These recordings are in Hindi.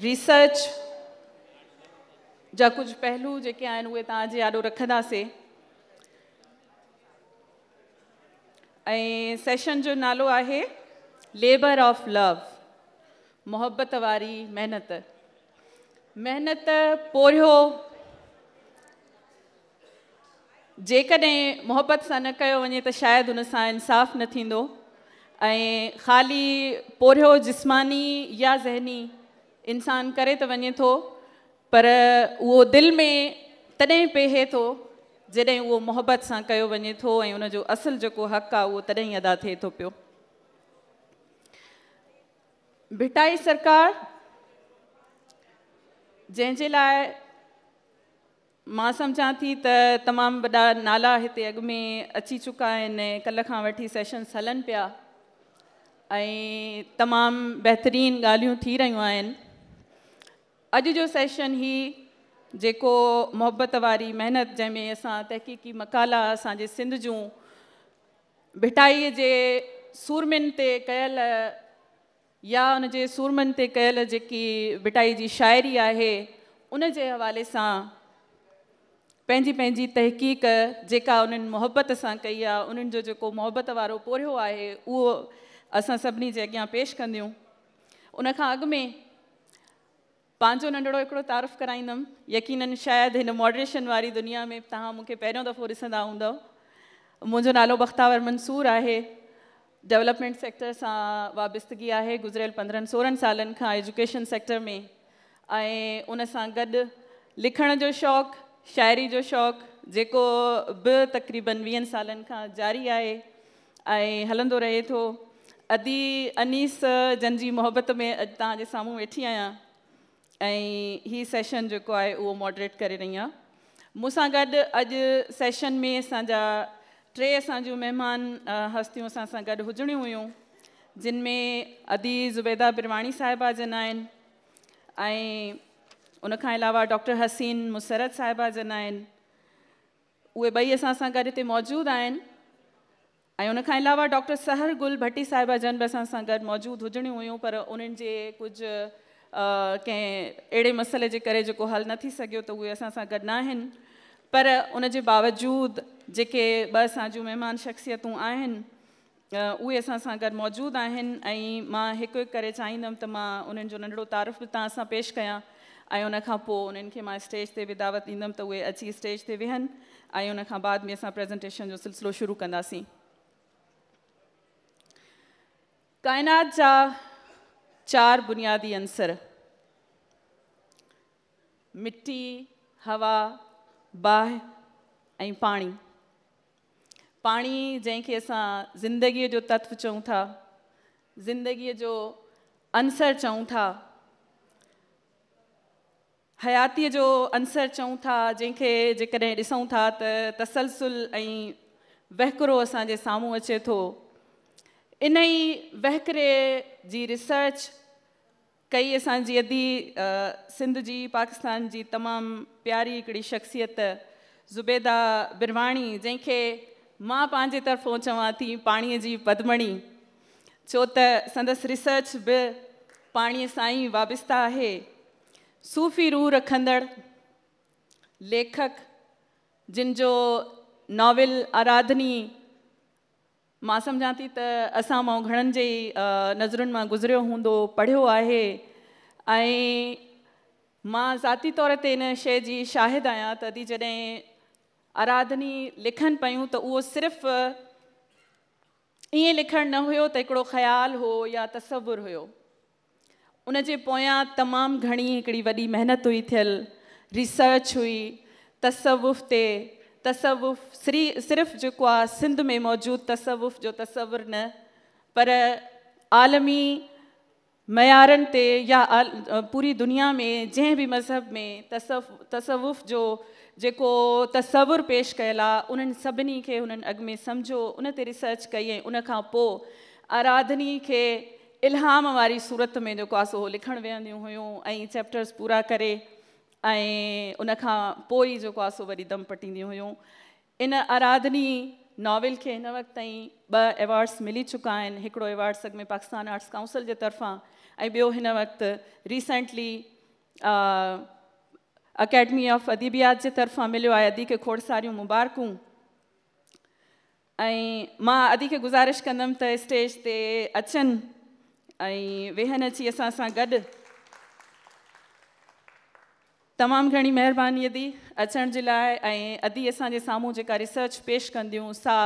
रिसर्च जा कुझु पहलू जेके आहिनि उहे तव्हांजे ॾाढो रखंदासीं ऐं सेशन जो नालो आहे लेबर ऑफ़ लव मोहबत वारी महिनत महिनत पोरियो जेकॾहिं मुहबत सां न कयो वञे त शायदि हुन सां इंसाफ़ न थींदो ऐं ख़ाली पोरियो जिस्मानी या ज़हनी इंसान करे त तो वञे थो पर वो दिल में तॾहिं पहे थो जॾहिं उहो मोहबत सां कयो वञे थो ऐं उनजो असुलु जेको हक़ु आहे उहो अदा थिए थो पियो भिटाई सरकार जैसे लाइ मां सम्झां थी त तमामु वॾा नाला हिते अॻु में अची चुका आहिनि ऐं कल्ह खां वठी सेशन्स हलनि पिया ऐं तमामु बहितरीनु थी रहियूं अॼु जो सेशन ई जेको मोहबत वारी महिनत जंहिंमें असां तहक़ीक़ी मकाला असांजे सिंध जूं भिटाईअ जे सूरमियुनि ते कयल या उन जे सूरमनि ते कयल जेकी भिटाईअ जी शाइरी आहे उन जे हवाले सां पंहिंजी पंहिंजी तहक़ीक़ जेका उन्हनि मोहबत सां कई आहे उन्हनि जो जेको मुहबत वारो पोरियो आहे उहो असां सभिनी जे अॻियां पेश कंदियूं उनखां अॻु में पंहिंजो नंढड़ो हिकिड़ो तारीफ़ु कराईंदुमि यकीननि शायदि हिन मॉडरेशन वारी दुनिया में तव्हां मूंखे पहिरियों दफ़ो ॾिसंदा हूंदव मुंहिंजो नालो बख़्तावर मंसूर आहे डेवलपमेंट सेक्टर सां वाबस्तगी आहे गुज़िरियल पंद्रहं सोरहं सालनि खां एजुकेशन सेक्टर में ऐं उनसां गॾु लिखण जो शौक़ु शाइरी जो शौक़ु जेको बि तक़रीबन वीहनि सालनि खां जारी आहे ऐं हलंदो रहे थो अदी अनीस जन जी मोहबत में अॼु तव्हांजे साम्हूं वेठी आहियां ऐं इहे सेशन जेको आहे उहो मॉडरेट करे रही आहे मूंसां गॾु अॼु सेशन में असांजा टे असां जूं महिमान हस्तियूं असां सां गॾु हुजणियूं हुयूं जिन में अदी ज़ुबैदा बिरवाणी साहिबा जन आहिनि ऐं उनखां अलावा डॉक्टर हसीन मुसरत साहिबा जन आहिनि उहे ॿई असां सां गॾु हिते मौजूदु आहिनि ऐं उनखां अलावा डॉक्टर सहर गुल भट्टी साहिबा जन बि असां सां गॾु मौजूदु हुजणियूं हुयूं पर उन्हनि जे कंहिं अहिड़े मसइले जे करे जेको हल न थी सघियो त उहे असां सां गॾु न आहिनि पर उन जे बावजूद जेके ॿ असां महिमान शख़्सियतूं आहिनि उहे असां सां गॾु मौजूदु आहिनि ऐं मां हिकु हिकु करे त मां उन्हनि जो नंढड़ो तारफ़ बि तव्हां सां पेश कयां ऐं उनखां पोइ उन्हनि खे मां स्टेज ते ॾींदमि त उहे अची स्टेज ते वेहनि ऐं उनखां बाद में असां प्रेज़ेंटेशन जो सिलसिलो शुरू कंदासीं काइनात जा चार बुनियादी अंसर मिट्टी हवा बाहि पानी पानी पाणी जंहिंखे असां जो तत्व चऊं था जिंदगी जो अंसर चऊं था हयाती जो अंसर चऊं था जंहिंखे जेकॾहिं था त तसलसुल ऐं वहिकिरो अचे तो इन ई वहिकिरे जी रिसर्च कई असि अदी सिंध जी पाकिस्तान जी तमाम प्यारी शख़्सियत ज़ुबैदा बिरवाणी जैखे माँ पंहिंजे तरफों चवां थी पानी की पदमणी छो त संदस रिसर्च बि पानी से ही वाबिस्ता है सूफ़ी रूह रखंदड़ लेखक जिन जो नॉविल आराधनी मां सम्झा थी त असां मां घणनि जे नज़रुनि मां गुज़रियो हूंदो पढ़ियो आहे ऐं मां ज़ाती तौर ते इन शइ जी शाहिद आहियां त जॾहिं आराधनी लिखनि पियूं त उहो सिर्फ़ु ईअं लिखणु न हुयो त हिकिड़ो ख़्यालु हुओ या तसवुरु उन जे पोयां तमामु घणी हिकिड़ी वॾी महिनत हुई थियलु रिसर्च हुई तसवुफ़ ते तसवुफ़ सिरी सिर्फ़ु जेको आहे सिंध में मौजूदु तसवुफ़ जो तसवुरु न पर आलमी मयारनि ते या आल पूरी दुनिया में जंहिं बि मज़हब में तसवु तसवुफ़ जो जेको तसवुरु पेश कयल आहे उन्हनि सभिनी खे हुननि अॻु में सम्झो उन ते रिसर्च कई ऐं उनखां पोइ आराधनी खे इल्हाम वारी सूरत में जेको आहे सो लिखणु वेहंदियूं हुयूं ऐं चैप्टर्स पूरा करे ऐं उनखां पोइ जेको आहे सो वरी दम पटींदियूं हुयूं इन आराधनी नॉविल खे हिन वक़्तु ताईं ॿ अवॉड्स मिली चुका आहिनि हिकिड़ो अवॉर्ड्स अॻु में पाकिस्तान आर्ट्स काउंसिल जे तरफ़ां ऐं ॿियो हिन वक़्ति रीसेंटली अकेडमी ऑफ अदीबियात जे तरफ़ां मिलियो आहे अधिक खोड़ सारियूं मुबारकूं ऐं मां अधिक गुज़ारिश कंदमि त स्टेज ते अचनि ऐं वेहनि अची असां सां गॾु तमामु घणी महिरबानी अदी अचण जे लाइ ऐं अदी असांजे साम्हूं जेका रिसर्च पेश कंदियूं सा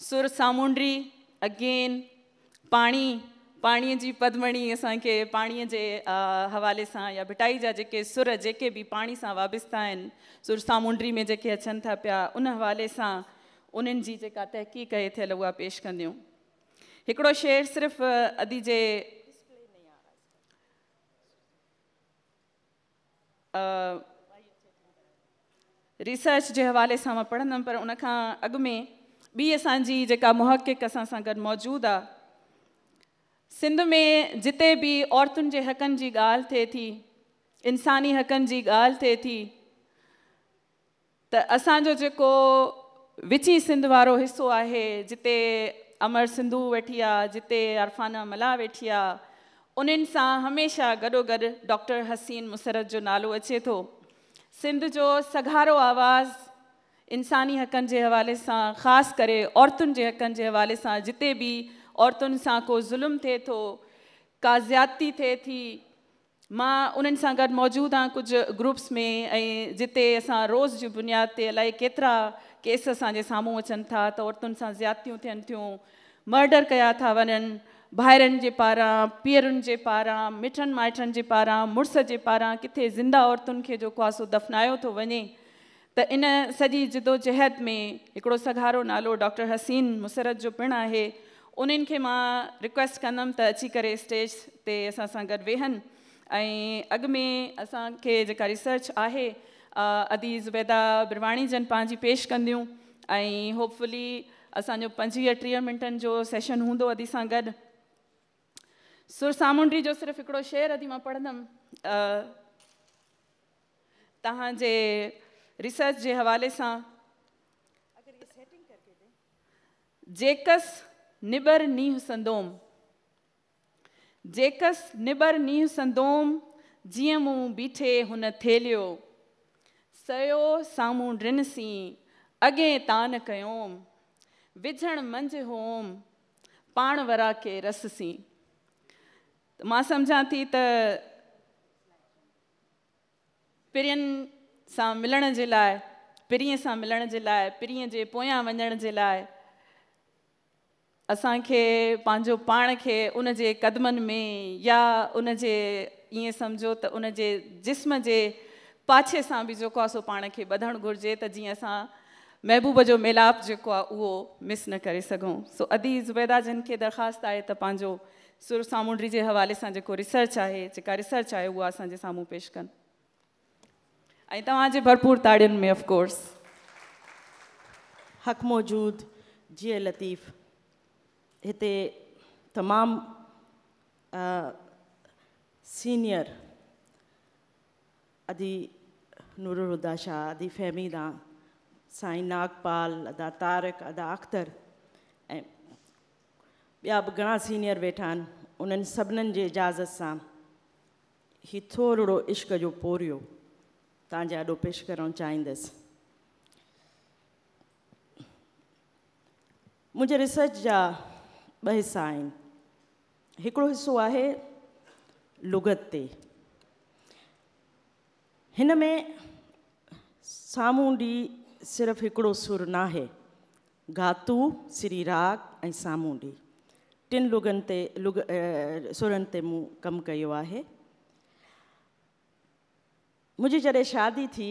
सुर सामुंडी अगेन पाणी पाणीअ जी पदमणी असांखे पाणीअ जे हवाले सां या भिटाई जा जेके सुर जेके बि पाणी सां वाबिस्ता आहिनि सुर सामुंडी में जेके अचनि था पिया उन हवाले सां उन्हनि जी जेका तहक़ीक़ कय थियलु उहा पेश कंदियूं हिकिड़ो शेर सिर्फ़ु अदी जे रिसर्च जे हवाले सां मां पढ़ंदमि पर उनखां अॻु में ॿी असांजी जेका मुहक़िक़ असां सां गॾु मौजूदु आहे सिंध में जिते बि औरतुनि जे हक़नि जी ॻाल्हि थिए थी इंसानी हक़नि जी ॻाल्हि थिए थी त असांजो जेको विची सिंध वारो हिसो आहे जिते अमर सिंधु वेठी आहे जिते अरफाना मला वेठी आहे उन्हनि सां हमेशह गॾोगॾु डॉक्टर हसीन मुसरत जो नालो अचे थो सिंध जो सघारो आवाज़ इंसानी हक़नि जे हवाले सां ख़ासि करे औरतुनि जे हक़नि जे हवाले सां जिते बि औरतुनि सां को ज़ुल्म थिए थो का ज्याती थिए थी मां उन्हनि सां गॾु मौजूदु आहियां कुझु ग्रुप्स में ऐं जिते असां रोज़ जी बुनियाद ते अलाए केतिरा केस असांजे साम्हूं अचनि था त औरतुनि सां ज्यातियूं थियनि थियूं मर्डर कया था वञनि भाइरनि जे पारां पीअरुनि जे पारां मिठनि माइटनि जे पारां मुड़ुस जे पारां किथे ज़िंदा औरतुनि खे जेको आहे सो दफ़नायो थो वञे त इन सॼी जिदोजहद में हिकिड़ो सघारो नालो डॉक्टर हसीन मुसरत जो पिणु आहे उन्हनि खे मां रिक्वेस्ट कंदमि त अची करे स्टेज ते असां सां गॾु वेहनि ऐं अॻु में असांखे जेका रिसर्च आहे अदी ज़ुबैदा बिरवाणी जन पंहिंजी पेश कंदियूं ऐं होपफुली असांजो पंजवीह टीह मिंटनि जो सेशन हूंदो अदी सां गॾु सुर सामुंडी जो सिर्फ़ हिकिड़ो शेर थी मां पढ़ंदमि तव्हांजे रिसर्च जे हवाले सां जेकस निबर नीह संदोम जेकस निबर नीह संदोम जीअं मु बीठे हुन थेलियो सयो साम्हूं ॾिनसी अॻे तान कयोम विझण मंझि होम पाण वरा के रस सी त मां सम्झां थी त पिरीयुनि सां मिलण जे लाइ पिरीअ सां मिलण जे लाइ पिरीअ जे पोयां वञण जे लाइ असांखे पंहिंजो पाण खे उन जे क़दमनि में या उन जे ईअं सम्झो त उन जे जिस्म जे पाछे सां बि जेको आहे सो पाण खे ॿधणु घुरिजे त जीअं असां महबूब जो मिलाप जेको आहे उहो मिस न करे सघूं सो अदी ज़ुबैदा जिनि खे दरख़्वास्त आहे त पंहिंजो सुर सामुंडी के हवाले से रिसर्च है जेका रिसर्च है वह असू पेश करपूर ऐं भरपूर में ऑफकोर्स हक़ मौजूद जी लतीफ़ हिते तमामु सीनियर अदी नूरुद्दा शाह अदी फहमीदा साई नागपाल अदा तारक अदा अख्तर बिहार बि सीनियर वेठा उन इजाज़त से ही थोड़ो इश्क जो पोरियो तो पेश कर चाहींदसि मुझे रिसर्च जा ॿ हिसा आहिनि हिकिड़ो हिसो लुगत ते हिन में साम्हूं डी सिर्फ़ हिकिड़ो सुर है गातू श्री राग ए साम्हूं डी टिन लुगन ते लुग सुरन ते मु कम कयो आहे मुझे जॾहिं शादी थी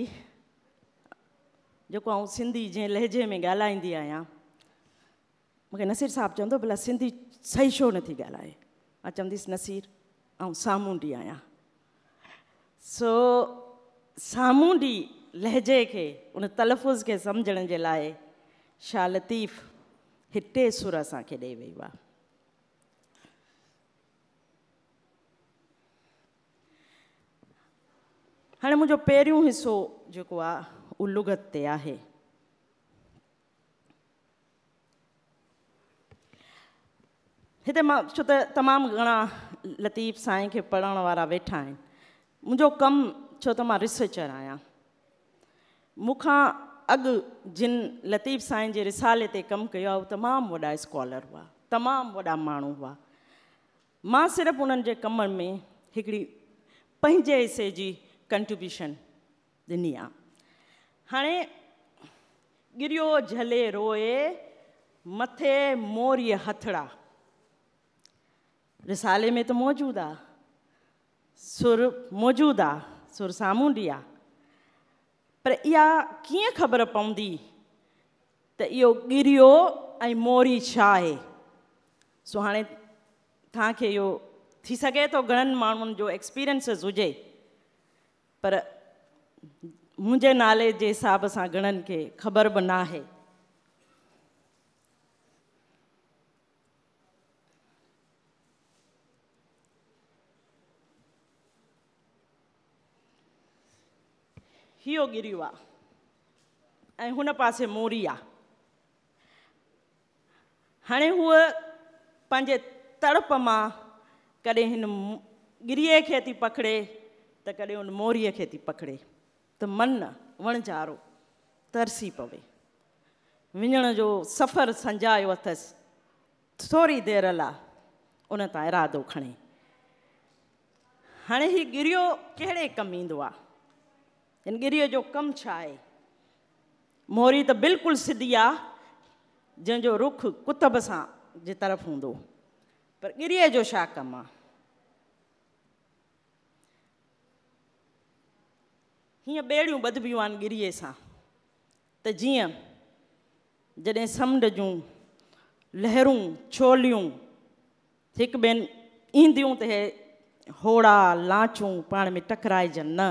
जको आउं सिंधी जे लहजे में गालाइंदी आया मके नसीर साहब चंदो भला सिंधी सही छो नथी गालाए आ चंदिस नसीर ऐं सामुंडी आया सो सामुंडी लहजे के उन तलफ़ुज़ के सम्झण जे लाइ शाह लतीफ़ हिते सुर असांखे ॾेई वई आहे हाणे मुंहिंजो पहिरियों हिसो जेको आहे उहे लुगत ते आहे हिते मां छो त तमामु घणा लतीफ़ साईं खे पढ़ण वारा वेठा आहिनि मुंहिंजो कमु छो त मां रिसर्चर आहियां मूंखां अॻु जिन लतीफ़ साईं जे रिसाले ते कमु कयो आहे उहो तमामु वॾा स्कॉलर हुआ तमामु वॾा माण्हू हुआ मां सिर्फ़ु उन्हनि जे कमनि में हिकिड़ी पंहिंजे हिसे जी कंट्रीब्यूशन दिनी हाँ हाणे गिरियो झले रोए मथे मोरीअ हथड़ा रिसाले में तो मौजूद आ सुर मौजूद आ सुर सामू दिया पर या किए ख़बर पवंदी तो यो गिरियो ऐं मोरी छाए आहे सो हाणे तव्हांखे इहो थी सके तो घणन माण्हुनि जो एक्सपीरियंसिस हुजे पर मुंहिंजे नाले जे हिसाब सां घणनि के ख़बर भी न आहे इहो गिरियो आहे ऐं मोरी आहे हाणे हूअ तड़प मां कॾहिं गिरी के पकड़े त कॾहिं उन मोरीअ के पकड़े तो मन वणजारो तरसी पवे वञण जो सफ़रु संजायो अथसि थोरी देरि लाइ उन तां इरादो खणे हाणे हीउ गिरियो कहिड़े कमु ईंदो आहे गिरियो जो कमु छा मोरी तो बिल्कुल सीधी आहे जंहिंजो रुख कुतब सां तरफ़ होंद पर गिरीअ जो छा कमु आहे हीअं ॿेड़ियूं ॿधबियूं आहिनि गिरीअ सां त जीअं जॾहिं समुंड जूं लहरूं छोलियूं हिकु ॿिए ईंदियूं त हे होड़ा लाचूं पाण में टकराइजनि न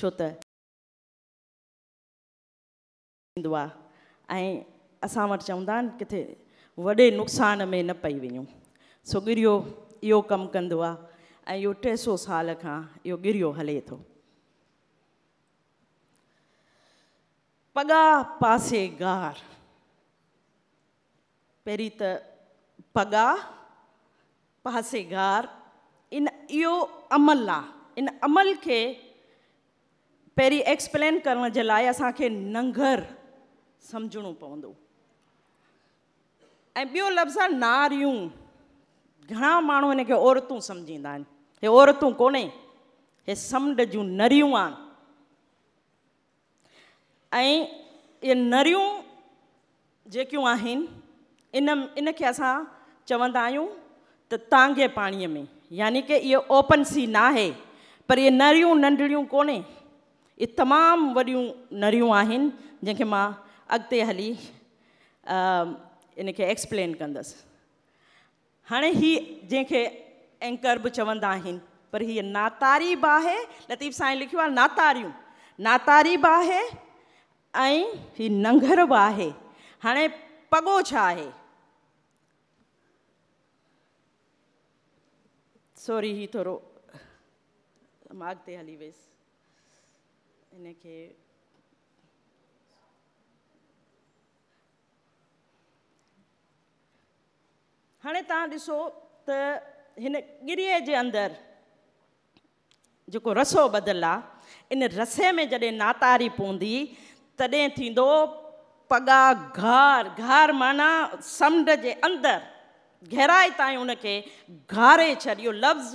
छो त आहे ऐं असां वटि चवंदा आहिनि किथे वॾे नुक़सान में न पई वञूं सो गिरियो इहो कमु कंदो आहे ऐं इहो टे सौ साल खां इहो गिरियो हले थो पगा पासे पासेगार पेरित पगा पासे गार इन यो अमल आहे इन अमल के पेरी एक्सप्लेन करण जे असा के नंगर समझणो पवंदो ऐं ॿियो लफ़्ज़ आहे नारियूं घणा माण्हू हिनखे औरतूं सम्झींदा आहिनि हे औरतूं कोन्हे हे समुंड जूं नरियूं आहिनि ये इहे नरियूं जेकियूं आहिनि इन इनखे अस चवंदा आहियूं तांगे पाणीअ में यानी कि ये ओपन सी ना है पर ये नरियूं नंढड़ियूं को इहे तमामु वॾियूं नरियूं आहिनि जंहिंखे मां अॻिते हली इनखे एक्सप्लेन कंदसि हाँ हि जैसे एंकर भी चवंदा पर हीअ नातारी बा है लतीफ़ साई लिखो नातारियों नातारी बा है ऐं ही नर बि आहे हाणे पॻो छा आहे सॉरी हीउ थोरो दिमागिते हली वियसि हाणे तव्हां ॾिसो त हिन गिरी जे अंदरु जेको रसो ॿधलु आहे इन रसे में जॾहिं नातारी पवंदी तॾहिं थींदो पगाघार घार माना समुंड जे अंदरि गहराई ताईं उनखे घारे छॾ लफ़्ज़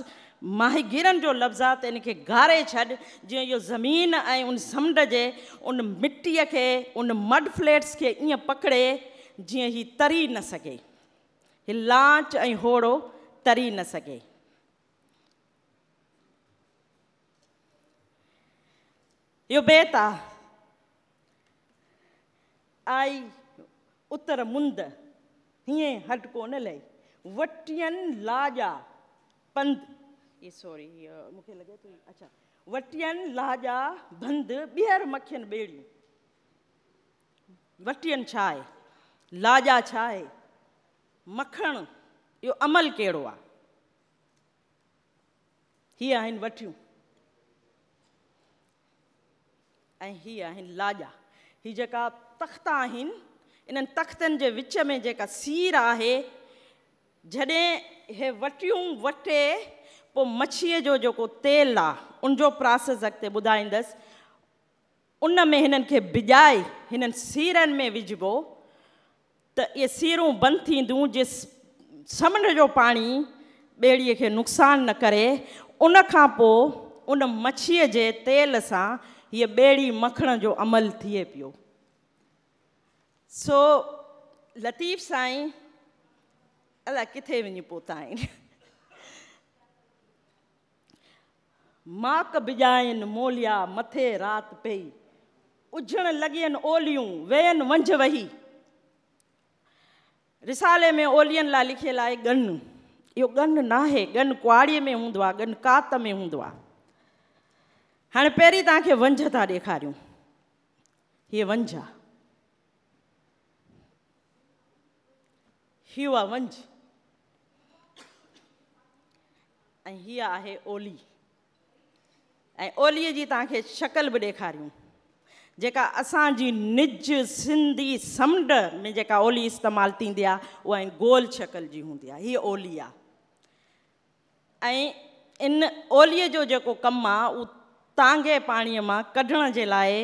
माहिगीरनि जो लफ़्ज़ आहे त इनखे घारे छॾ जीअं इहो ज़मीन ऐं उन समुंड जे उन मिटीअ खे उन मड फ्लेट्स खे ईअं पकिड़े जीअं हीउ तरी न सघे हीउ लांच ऐं होड़ो तरी न सघे इहो बेत आहे आई उतर मुंद हिए हट कोन लई वटियन लाजा पंद ये सॉरी मूंखे लगे तो अच्छा वटियन लाजा बंद बिहर मखियन बेड़ी वटियन छाए लाजा छाए मखण यो अमल कहिड़ो आ हीअ आहिनि वठियूं ऐं हीअ आहिनि लाजा हीअ जेका तख्त आहिनि इन्हनि तख़्तनि जे विच में जेका सीर आहे जॾहिं हे वटियूं वटे पोइ मच्छीअ जो जेको तेल आहे उनजो प्रोसेस अॻिते ॿुधाईंदसि उन में हिननि खे भिॼाए हिननि सीरनि में विझिबो त इहे सीरूं बंदि थींदियूं जे समुंड जो पाणी ॿेड़ीअ खे नुक़सानु न करे उन खां पोइ उन मच्छीअ जे तेल सां हीअ ॿेड़ी मखण जो अमल थिए पियो So Latif Sain, alakitevini potain. माक बिजाइन मोलिया मथे रात पई उजण लॻियनि ओलियूं वेहनि मंझ वही रिसाले में ओलियनि लाइ लिखियलु आहे गन इहो गन न आहे गन कुआड़ीअ में हूंदो आहे गन कात में हूंदो आहे हाणे पहिरीं तव्हांखे वंझ था ॾेखारियूं हीअ वंझ आहे हिवा वंज हिया है ओली ओली की तक शकल भी ॾेखारियूं जेका असि निज सिंधी समुंड में जेका ओली इस्तेमाल थींदी गोल शकल जी होंगी आहे हीअ ओली इन ओली जो जो कम आहे उहो तांगे पाणीअ मां कढण के लिए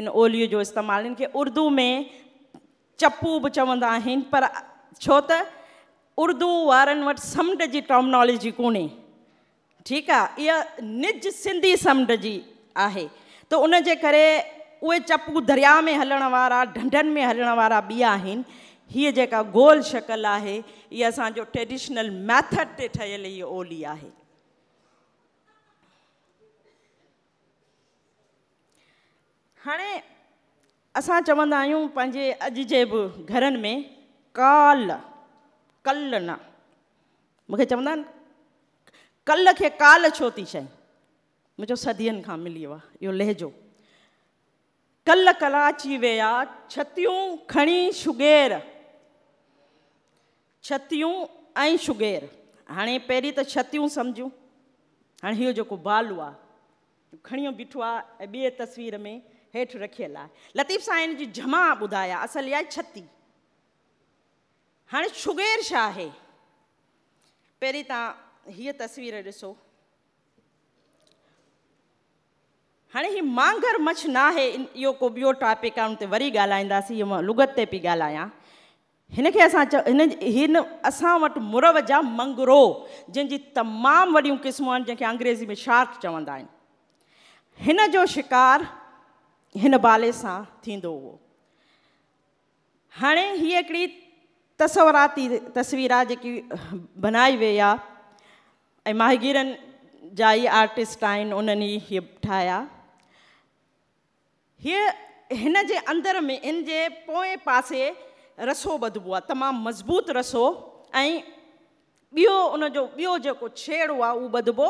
इन ओलीअ जो इस्तेमालु हिन उर्दू में चप्पू भी चवंदा पर છોત ઉર્દુ વારણવટ સમડજી ટામનોલોજી કોની ઠીકા ય નજ સિંધી સમડજી આહે તો ઉને જે કરે ઓય ચપું દરિયા મે હલણ વારા ઢંઢન મે હલણ વારા બિયા હી જેકા ગોલ શકલ આહે યસા જો ટ્રેડિશનલ મેથડ ટેઠે ઓ લિયા હે હાણે અસા ચવં આયુ પજે અજજેબ ઘરન મે काल कलना मुझे चवंदा कल के काल छो थी चए मुझे सदियुनि का मिली वा यो लहजो कल कराची वे छतियों खणी शुगेर छतियों आई शुगेर हाँ पैर तो छतियों समझू हाँ यो जो बालू आ खणियो बीठो आ ऐं तस्वीर में हेठ रखल है लतीफ़ सां हिन जमा बुधाया असल आहे छती हाँ शुगेर है आहे पहिरीं तस्वीर ऐसो हाँ हि मांगर मछ ना है यो को बो टॉपिक है वरी ॻाल्हाईंदासीं लुगत ते पी गाल अस मुरव जहा मंगरो जिनकी तमाम वॾियूं किस्म जैसे अंग्रेज़ी में शार्क चवंदा जो शिकार इन बाले से हाँ ये तस्वराती तस्वीर जी बनाई वे माहिगीर जी आर्टिस्ट आन उन ये हिन जे में इन जे पोए पासे रसो बदबो आ तमाम मज़बूत रसो उन जो बो जो छेड़ो आ बदबो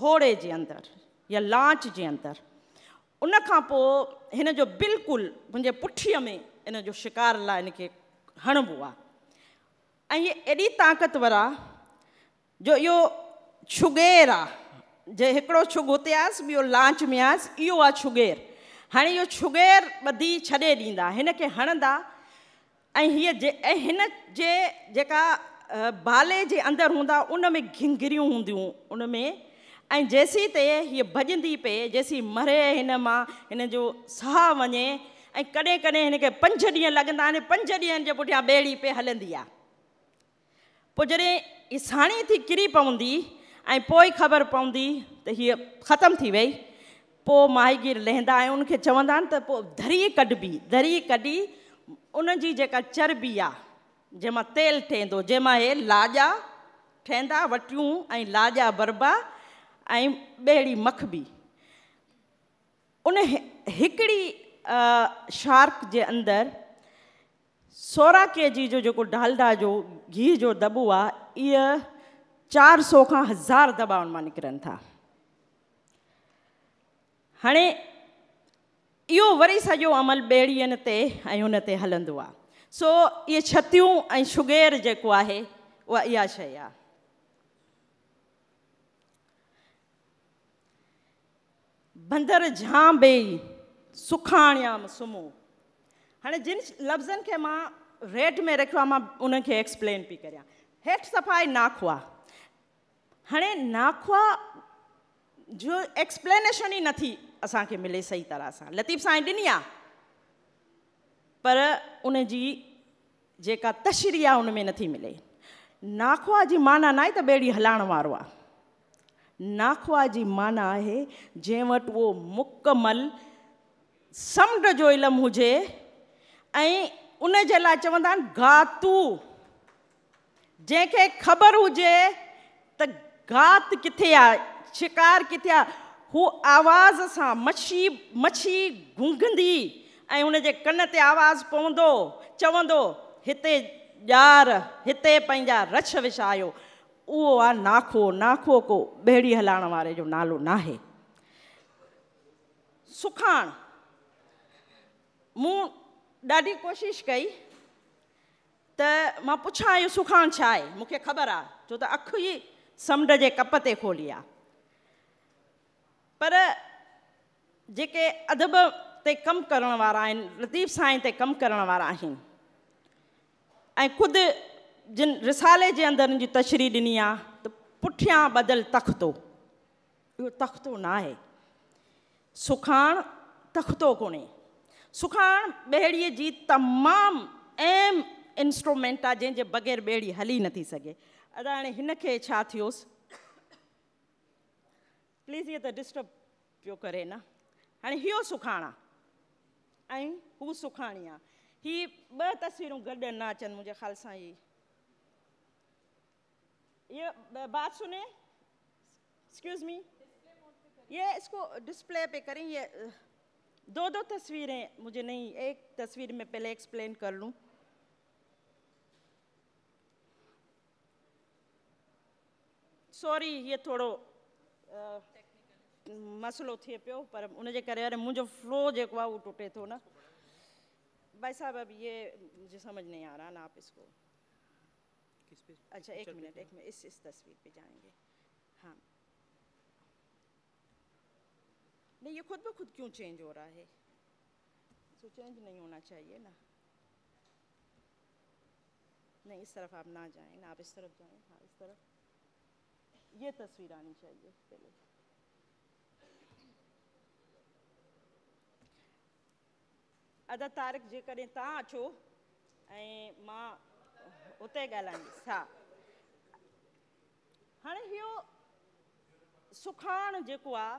होड़े जे अंदर या लांच जे अंदर उन जो बिल्कुल मुझे पुठी में इन जो शिकार ला इनके हणबो आहे ऐं एॾी ताक़तवर आहे जो इहो छुगेर आहे जे हिकिड़ो छुग हुते आयसि ॿियो लांच में आयसि इहो आहे छुगेर हाणे इहो छुगेर ॿधी छॾे ॾींदा हिन खे हणंदा ऐं हीअ जे ऐं हिन जे जेका बाले जे अंदरि हूंदा उन में घिंगरियूं हूंदियूं उन में ऐं जंहिंसीं ते हीअ भॼंदी पए जंहिंसीं मरे हिन मां हिन जो साहु वञे ऐं कॾहिं कॾहिं हिनखे पंज ॾींहं लॻंदा आहिनि पंज ॾींहंनि जे पुठियां ॿेड़ी पे हलंदी आहे पोइ जॾहिं इहे साणी थी किरी पवंदी ऐं पोइ ख़बर पवंदी त हीअ ख़तमु थी वई पोइ माहिगीर लहंदा ऐं उनखे चवंदा आहिनि त पोइ दरी कढबी दरी कढी उन जी जेका चरबी आहे जंहिंमां तेल ठहंदो जंहिंमां हे लाजा ठहंदा वटियूं ऐं लाजा बरबा ऐं ॿेड़ी मखबी उन हिकिड़ी शार्क के अंदर सोरहं के जी जो जो डालडा जो घी जो दबो आ ये चार सौ का हज़ार दबा उन निकरन था हाँ इहो वरी सॼो अमल बेड़ियन उन ऐं सो ये छतियों शुगेर जो है वह इ बंदर जहाँ बेई सुखाण्याम सुमो हाँ जिन लफ्ज़न के मां रेड में रखो आहे मां उनखे एक्सप्लेन पई करियां हेठि सफ़ाई नाखुआ आहे हाणे जो एक्सप्लेनेशन ही ई असा के मिले सही तरह से लतीफ़ साईं ॾिनी आहे पर उन जी जेका तशरी आहे उन नथी मिले नाखवा जी माना ना तो बेड़ी हलण वो वारो जी माना है जंहिं वो उहो मुकमल समुंड जो इलम हुजे उन चवंदा आहिनि जैके ख़बर हुजे त घात किथे आ शिकार किथे आ हु आवाज़ से मछी मछी गूंघंदी उन कन ते आवाज पवंद चवंदो हिते यार हिते पंहिंजा रछ विछायो वो आ नाखो नाखो को बेड़ी हलाइण वाले जो नालो नाहे सुखाण मूं ॾाढी कोशिशि कई त मां पुछां इहो सुखाण छा आहे मूंखे ख़बर आहे छो त अखु ई समुंड जे कप ते खोली आहे पर जेके अदब ते कमु करण वारा आहिनि लतीफ़ साईं ते कमु करण वारा आहिनि ऐं ख़ुदि जिन रिसाले जे अंदरि जी तशरी ॾिनी आहे त पुठियां ॿधल तख़्तो इहो तख़्तो न आहे सुखाण तख़्तो कोन्हे સુખાણ बेड़ी જી तमाम अहम इंस्ट्रूमेंट आ जंहिंजे बग़ैर ॿेड़ी हली नी सके अदा हाणे हिनखे प्लीज़ ये तो डिस्टर्ब पो करें न हाणे इहो सुखाण आहे ऐं हू सुखाणी आहे ही ॿ न अचनि मुंहिंजे ख़्याल सां ये बात सुने एक्सक्यूज़ मी ये इसको डिस्प्ले पे करें ये दो दो तस्वीरें मुझे नहीं एक तस्वीर में पहले एक्सप्लेन कर लूं सॉरी ये थोड़ो मसलो थे पे पर उनके करे अरे मुझे फ्लो जो आहे उहो टुटे थो न भाई साहब अब ये मुझे समझ नहीं आ रहा ना आप इसको किस पे अच्छा एक मिनट एक मिनट इस इस तस्वीर पे जाएंगे हाँ नहीं ये खुद ब खुद क्यों चेंज हो रहा है सो तो चेंज नहीं होना चाहिए ना नहीं इस तरफ आप ना जाएं ना आप इस तरफ जाएं हाँ इस तरफ ये तस्वीर आनी चाहिए पहले अदा तारक जेकॾहिं तव्हां अचो ऐं मां उते ॻाल्हाईंदसि हा हाणे यो सुखान जेको आहे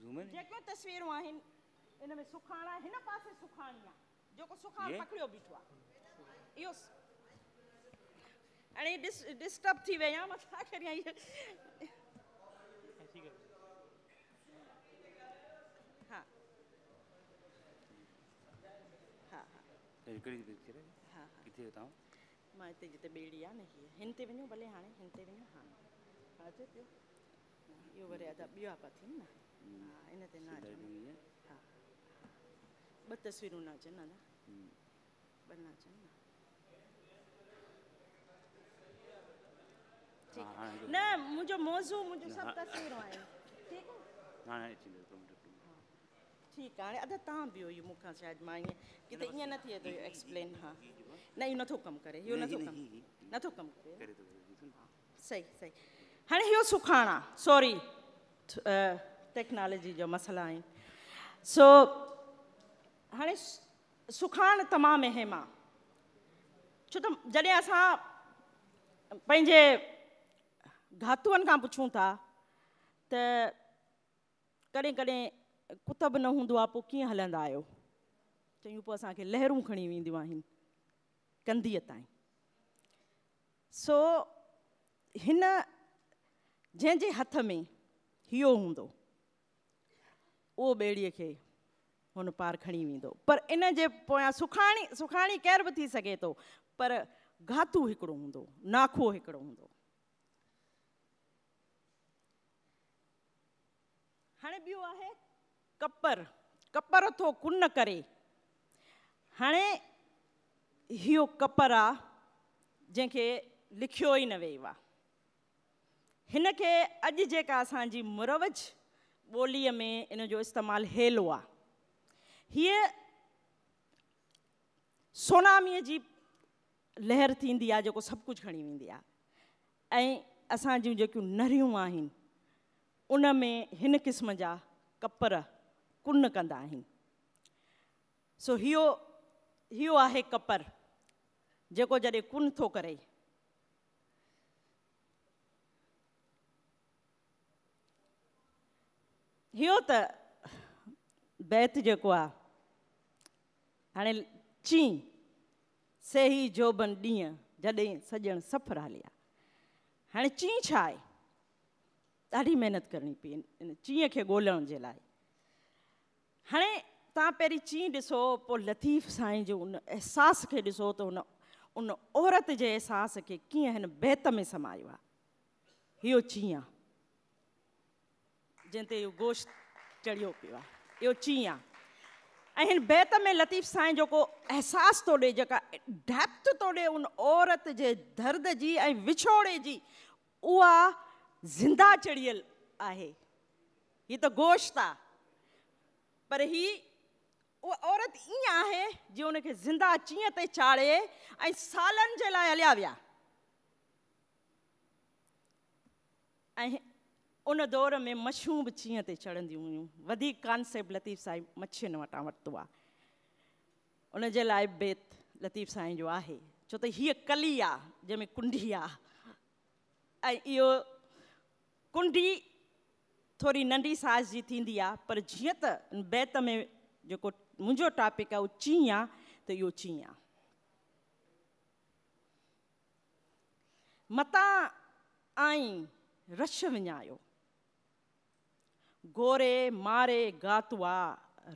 ज़ूम जेको तस्वीर तस्वीरूं आहिनि इन में सुखाना हिन पासे आ जो को सुखाण पकड़ियो बिठो आ यो अरे दिस डिस्टर्ब थी वे या विया मां छा करियां करी हा करे हां किथे मां हिते जिते ॿेड़ी आहे न हीअ हिन ते वञो भले हाणे हिन ते वञो हा अचे पियो यो वरी अदा बिया पिया ना એનાથી ના જમે હા બધી તસવીરું ના છે ના બના છે ને ना मुझे मौजू मुझे सब तस्वीर आए ठीक है हां हां चिंता तुम ठीकु आहे हाणे अदा तव्हां बि इहो मूंखां शायदि मां ईअं किथे ईअं न थिए थो एक्सप्लेन हा न इहो नथो कमु करे इहो नथो कमु नथो कमु करे सही सही हाणे इहो सुखाणा सॉरी टेक्नोलॉजी जो मसला आहिनि सो हाणे सुखाण तमामु अहम आहे छो त जॾहिं असां पंहिंजे घातूअनि खां पुछूं था त कॾहिं कॾहिं कुत बि न हूंदो आहे पोइ कीअं हलंदा आहियो चयूं पोइ असांखे लहरूं खणी वेंदियूं आहिनि कंदीअ ताईं सो हिन जंहिंजे हथ में इहो हूंदो वो बेड़ी के उन पार खड़ी वेंदो पर इन जे पोया सुखाणी सुखाणी कैर भी थी सघे थो पर घातू हिकिड़ो हों नाखो हिकिड़ो हों हाँ बो है कपर कपर थो कुन करे हाँ यो कपर आ जैके लिखो ही न वे आहे हिन खे मुरवज ॿोलीअ में इन जो इस्तेमालु हेलो आहे हीअ सोनामीअ जी लहर थींदी आहे जेको सभु कुझु खणी वेंदी आहे ऐं असां जूं जेकियूं नरियूं आहिनि उन में हिन क़िस्म जा कपर कुन कंदा आहिनि सो इहो इहो आहे कपर जेको जॾहिं कुन थो करे इहो त बैत जेको आहे हाणे से सेही जोबन ॾींहुं जॾहिं सजणु सफ़र हली आहे हाणे चीं छा आहे ॾाढी महिनत करणी पई इन चीं खे ॻोल्हण जे लाइ हाणे तव्हां पहिरीं चीं ॾिसो पोइ लतीफ़ साईं जो उन अहसास खे ॾिसो त उन उन औरत जे अहसास खे कीअं बैत में समायो आहे इहो जंहिं ते इहो गोश्त चढ़ियो पियो आहे इहो चीह आहे ऐं हिन बैत में लतीफ़ साईं जेको अहसासु थो ॾिए जेका डैप्ट थो ॾिए उन औरत जे दर्द जी ऐं विछोड़े जी उहा ज़िंदा चढ़ियल आहे ही त गोश्त आहे पर हीअ उहा औरत ईअं आहे जीअं उनखे ज़िंदा चीअं ते चाढ़े ऐं जे लाइ हलिया उन दौर में मछियूं भी चीह से चढ़ंदियूं हुयूं वधीक कॉन्सेप्ट लतीफ़ साईं मच्छियुनि वटां वरितो आहे बेत लतीफ़ साईं जो आहे छो तो हीअ कली आ जंहिंमें कुंडी आहे ऐं इहो कुंडी थोरी नंढी साइज़ जी थींदी पर जीअं त बैत में जो मुंहिंजो टॉपिक आहे उहो चींहं आ त इहो चींहं आहे मता आई रश विञायो ગોરે મારે ગાતવા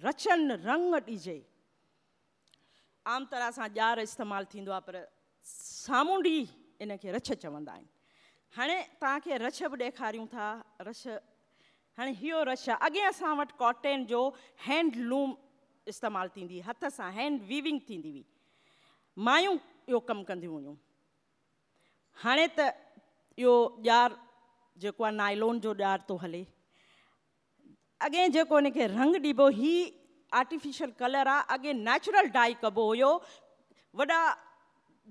रचन रंग डिजे आम तरह से जार इस्तेमाल पर सामूंडी इनके रछ चवंदा हाँ हाणे तव्हांखे रछ बि ॾेखारियूं था रछ हाणे यो रछ अगे अस असां कॉटन जो हैंडलूम इस्तेमाल थींदी हथ से हैंड वीविंग थींदी हुई मायूं इहो कमु कंदियूं हुयूं हाणे त इहो जो नायलोन जो जार तो हले अगे जो हुनखे रंग ॾिबो हीउ आर्टिफिशियल कलर आहे अॻे नेचुरल डाई कबो हुयो वॾा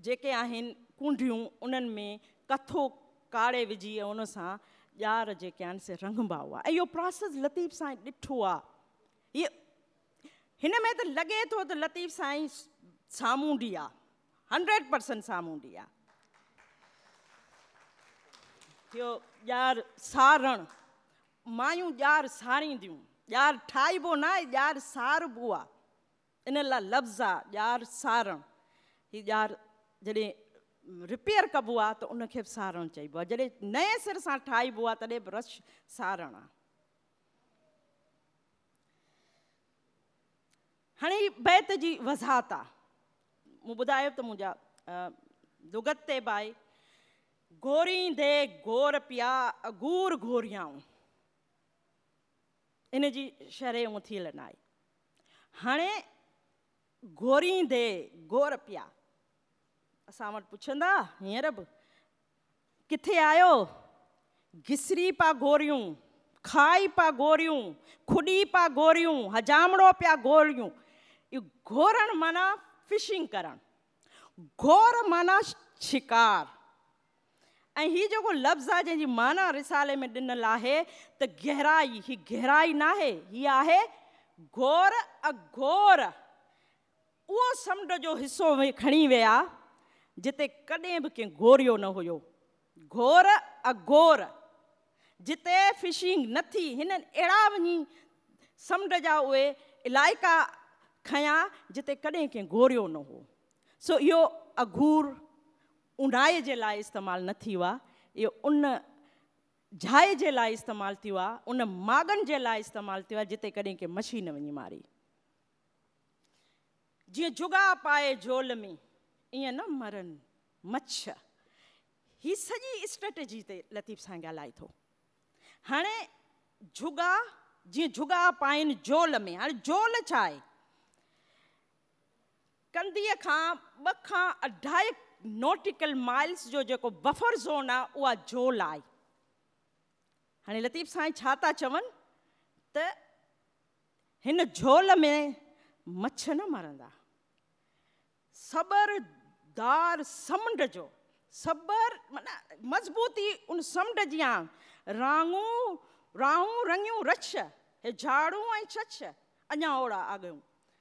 जेके आहिनि कुंडियूं में कथो काड़े विझी उन सां ॼार जेके आहिनि से रंगबा हुआ ऐं प्रोसेस लतीफ़ साईं ॾिठो आ इहो हिन में तो लॻे थो त लतीफ़ साईं सामूंडी आहे हंड्रेड परसेंट सामूंडी आहे इहो ॼार सारण मायूं ॼार सारींदियूं ॼार ठाहिबो न आहे ॼार सारबो आहे इन लाइ लफ़्ज़ आहे ॼार सारण हीअ ॼार जॾहिं रिपेयर कबो आहे त उनखे बि सारणु चइबो नए सिर सां ठाहिबो आहे तॾहिं बि रश सारण आहे हाणे ही बैत जी वज़ाहत आहे मूं ॿुधायो दुगत ते बि आहे घोरींदे घोर पिया अगूर घोरियाऊं इन जी शरयूं थियल न हाँ हाणे घोरींदे गोर पिया अस पुछंदा हिंर बि किथे आयो घिसरी पा घोरियूं खाई पा घोरियूं खुदी पा घोरियूं हजामड़ो पिया घोरियूं इहो घोरण माना फिशिंग करोर घोर माना शिकार ऐं हीउ जेको लफ़्ज़ आहे जंहिंजी माना रिसाले में ॾिनल आहे त गहराई ही गहराई न आहे हीअ आहे घोर अ घोर उहो समुंड जो हिसो वे खणी विया जिते कॾहिं बि कंहिं गोरियो न हुयो घोर घोर जिते फिशिंग न थी हिननि अहिड़ा वञी समुंड जा उहे इलाइका खयां जिते कॾहिं कंहिं गोरियो न हो सो इहो अघूर ऊंडाए के लिए इस्तेमाल न थी वियो आहे उन जाए के लिए इस्तेमाल थी आहे उन मागन के लिए इस्तेमाल थी आहे जिते कॾहिं के मशीन वञी मारी जीअं जुगा पाए झोल में ये न मरन मच्छ ही सजी स्ट्रेटजी ते लतीफ़ सां ॻाल्हाए थो हाणे जुगा जीअं जुगा पाइनि झोल में हाणे झोल छा आहे कंदीअ खां ॿ खां अढाई नोटिकल माइल्स जो जेको बफर ज़ोन आहे उहा झोल आहे लतीफ़ साई छा था त हिन झोल में मच्छ न मरंदा सबरदार समुंड जो सबर मन मज़बूती उन समुंड जी आहे रांगूं राहूं रंगियूं रछ हे झाड़ू ए छछ अञा ओड़ा आॻियूं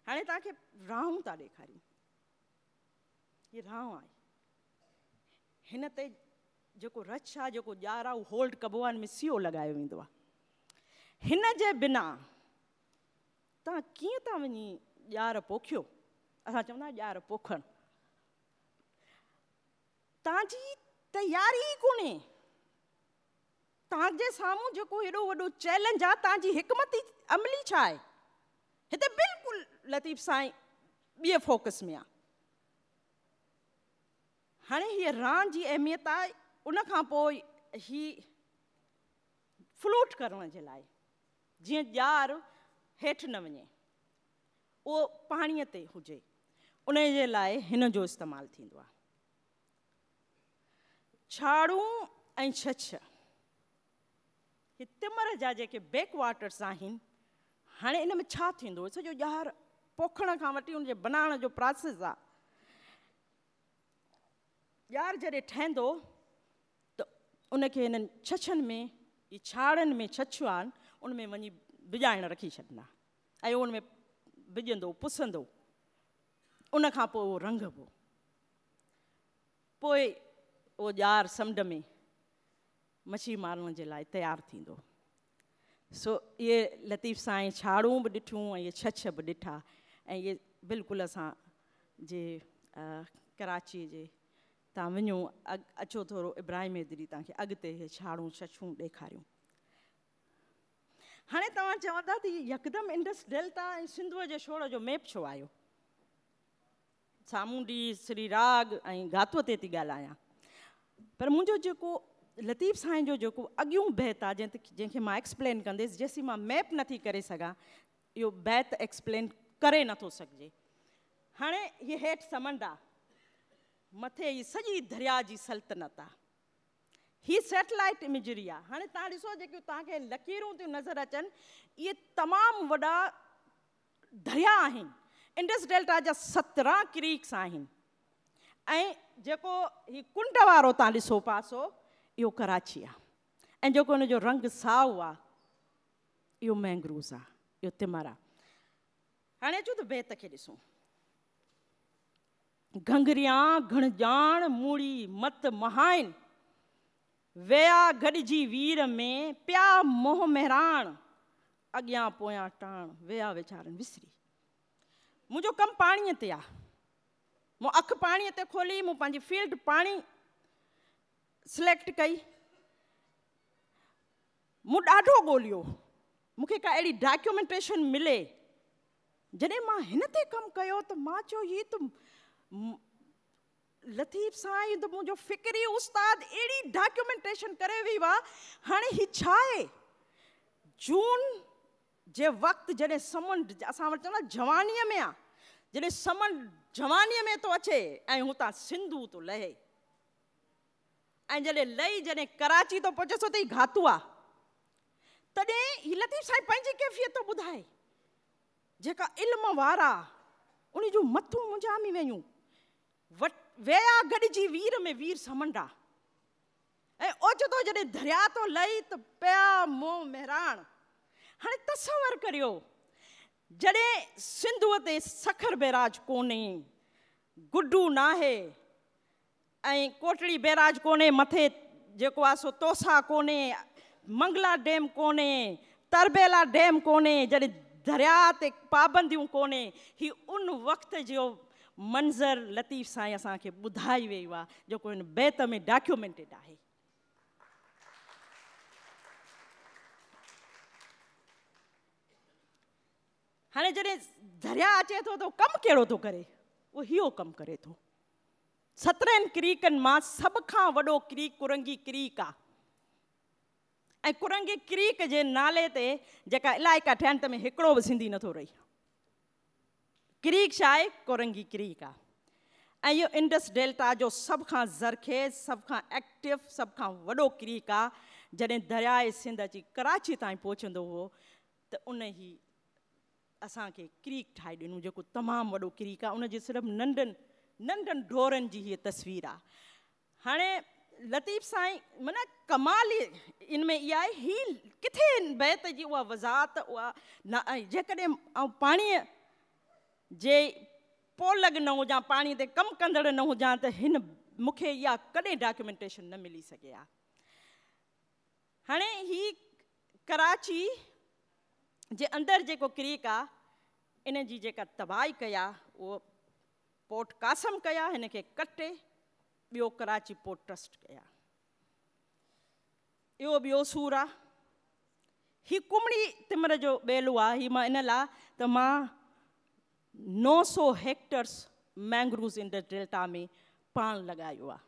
हाणे तव्हांखे राहूं था ॾेखारियूं इहे राहूं आहे हिन ते जेको रच आहे जेको ॼाराऊ होल्ड कबो आहे हिन में सीओ लॻायो वेंदो आहे हिन जे बिना तव्हां कीअं था वञी ॼार पोखियो असां चवंदा ॼार पोखणु तव्हांजी तयारी ई कोन्हे तव्हांजे साम्हूं जेको हेॾो वॾो चैलेंज आहे तव्हांजी हिकमत अमली छा आहे हिते बिल्कुलु लतीफ़ साईं ॿिए फोकस में आहे हाणे हीअ रांदि जी अहमियत आहे उन खां पोइ हीअ फ्लोट करण जे लाइ जीअं ॼार हेठि न वञे उहो पाणीअ ते हुजे उन जे लाइ हिन जो इस्तेमालु थींदो आहे छाड़ू ऐं छछ हीअ तिमर जा जेके वाटर्स आहिनि हाणे इन में छा थींदो सॼो ॼार पोखण खां वठी हुनजे बनाइण जो प्रोसेस आहे यार जॾहिं ठहंदो तो उनके इन छछन में ये छाड़न में छछुआन उनमें वही बिॼाइण रखी छॾंदा उनमें बिॼंदो पुसंदो उन रंग वो रंगबो समुंड में मछी मारने के लिए तैयार थो सो ये लतीफ़ साई छाड़ू भी ॾिठियूं ये छछ भी डिठा ए ये बिल्कुल असा जे कराची जे तव्हां वञो अचो थोरो इब्राहिम इब्राहिमेद्री तव्हांखे अॻिते इहे छाणूं छछूं ॾेखारियूं हाणे तव्हां चवंदा त यकदमि इंडस डेल्टा ऐं सिंधूअ जे छोड़ जो मेप छो आयो सामूंडी राग ऐं घात ते थी ॻाल्हायां पर मुंहिंजो जेको लतीफ़ साईं जो जेको अॻियूं बैत आहे जंहिं जंहिंखे मां एक्सप्लेन कंदसि जेसीं मां मेप नथी करे सघां इहो बैत एक्सप्लेन करे नथो सघिजे हाणे इहे हेठि समंद आहे मथे जी सॼी दरिया की सल्तनत आहे हीअ सैटेलाइट इमेजरी हाँ हाणे तव्हां ॾिसो जेकियूं तव्हांखे लकीरूं नज़र अचनि ये तमाम वॾा दरिया आहिनि इंडस डेल्टा जा सत्रहं क्रीक्स आहिनि ऐं कुंड वारो पासो इहो कराची आहे ऐं रंग साओ आहे इहो मैंग्रूज़ आहे इहो तिमर आहे हाणे अचूं त बेत के ॾिसूं घंघरिया घणजाण मूड़ी मत महान वया गॾिजी वीर में पिया मोह मेहराण अॻियां पोयां टाण विया वीचारनि विसरी मुंहिंजो कमु पाणीअ ते आहे मूं अखि पाणीअ ते खोली मूं पंहिंजी फील्ड पानी सिलेक्ट कई मूं ॾाढो ॻोल्हियो मूंखे का अहिड़ी डॉक्यूमेंटेशन मिले जडे मां हिन ते कयो त मां चयो हीअ त लतीफ़ साईं त तो मुंहिंजो फ़िक्री उस्ताद अहिड़ी डॉक्यूमेंटेशन करे वई हुआ हाणे हीउ छा आहे जून जे वक़्तु जॾहिं समंड असां वटि चवंदा जवानीअ में आहे जॾहिं समंड जवानीअ में थो तो अचे ऐं हुतां सिंधू थो तो लहे ऐं जॾहिं लही जॾहिं कराची थो पहुचेसि त हीउ घातू आहे तॾहिं हीउ लतीफ़ साहिब पंहिंजी कैफ़ियत थो ॿुधाए जेका इल्म वारा उन जूं मथूं मुंझामी वियूं વયા ગડજી વીર મે વીર સમંડા ऐं ओचितो जॾहिं दरिया तो लही तो पया मो मेहरान हाँ तस्वर करियो जॾहिं सिंधूअ ते सखर बैराज कोन्हे गुड्डू नाहे ऐं कोटड़ी बैराज कोन्हे मथे जेको आहे तोसा कोन्हे मंगला डैम कोन्हे तरबेला डैम कोन्हे जॾहिं दरिया ते पाबंदियूं कोन्हे हीउ उन वक़्त जो मंज़र लतीफ़ साईं असांखे ॿुधाई वई आहे जेको हिन बैत में डॉक्यूमेंटेड आहे हाणे जॾहिं दरिया अचे थो त कमु कहिड़ो थो करे उहो इहो कमु करे थो सत्रहनि क्रिकनि मां सभ खां वॾो क्रीक कुरंगी क्रीक आहे ऐं कुरंगी क्रीक जे नाले ते जेका इलाइक़ा ठहिनि त हिकिड़ो बि सिंधी नथो रही क्रीक शाए कोरंगी क्री का ऐं इंडस डेल्टा जो सब खां ज़रखेज़ सब खां एक्टिव सब खां वॾो क्रीक आहे जॾहिं दरियाए सिंध अची कराची ताईं पहुचंदो हुओ त उन ई असांखे क्रीक ठाहे ॾिनो जेको तमामु वॾो क्रीक आहे उनजे सिर्फ़ु नंढनि नंढनि ढोरनि जी हीअ तस्वीर आहे हाणे लतीफ़ साईं माना कमाल इन में इहा आहे ही किथे बैत जी उहा वज़ाहत उहा न जेकॾहिं ऐं पाणीअ जे पोलग न हुजां पाणी ते कम कंदड़ न हुजां त हिन मूंखे इहा कॾहिं डॉक्यूमेंटेशन न मिली सघे हा हाणे ही कराची जे अंदरि जेको क्रीक आहे इन जी जेका तबाही कया उहो पोर्ट कासम कया हिन खे कटे ॿियो कराची पोर्ट ट्रस्ट कया इहो ॿियो सूर आहे हीउ कुमड़ी तिमर जो ॿेलो आहे हीउ मां इन लाइ त मां 900 हेक्टर्स मैंग्रोव इंडर डेल्टा में पान लगाया हुआ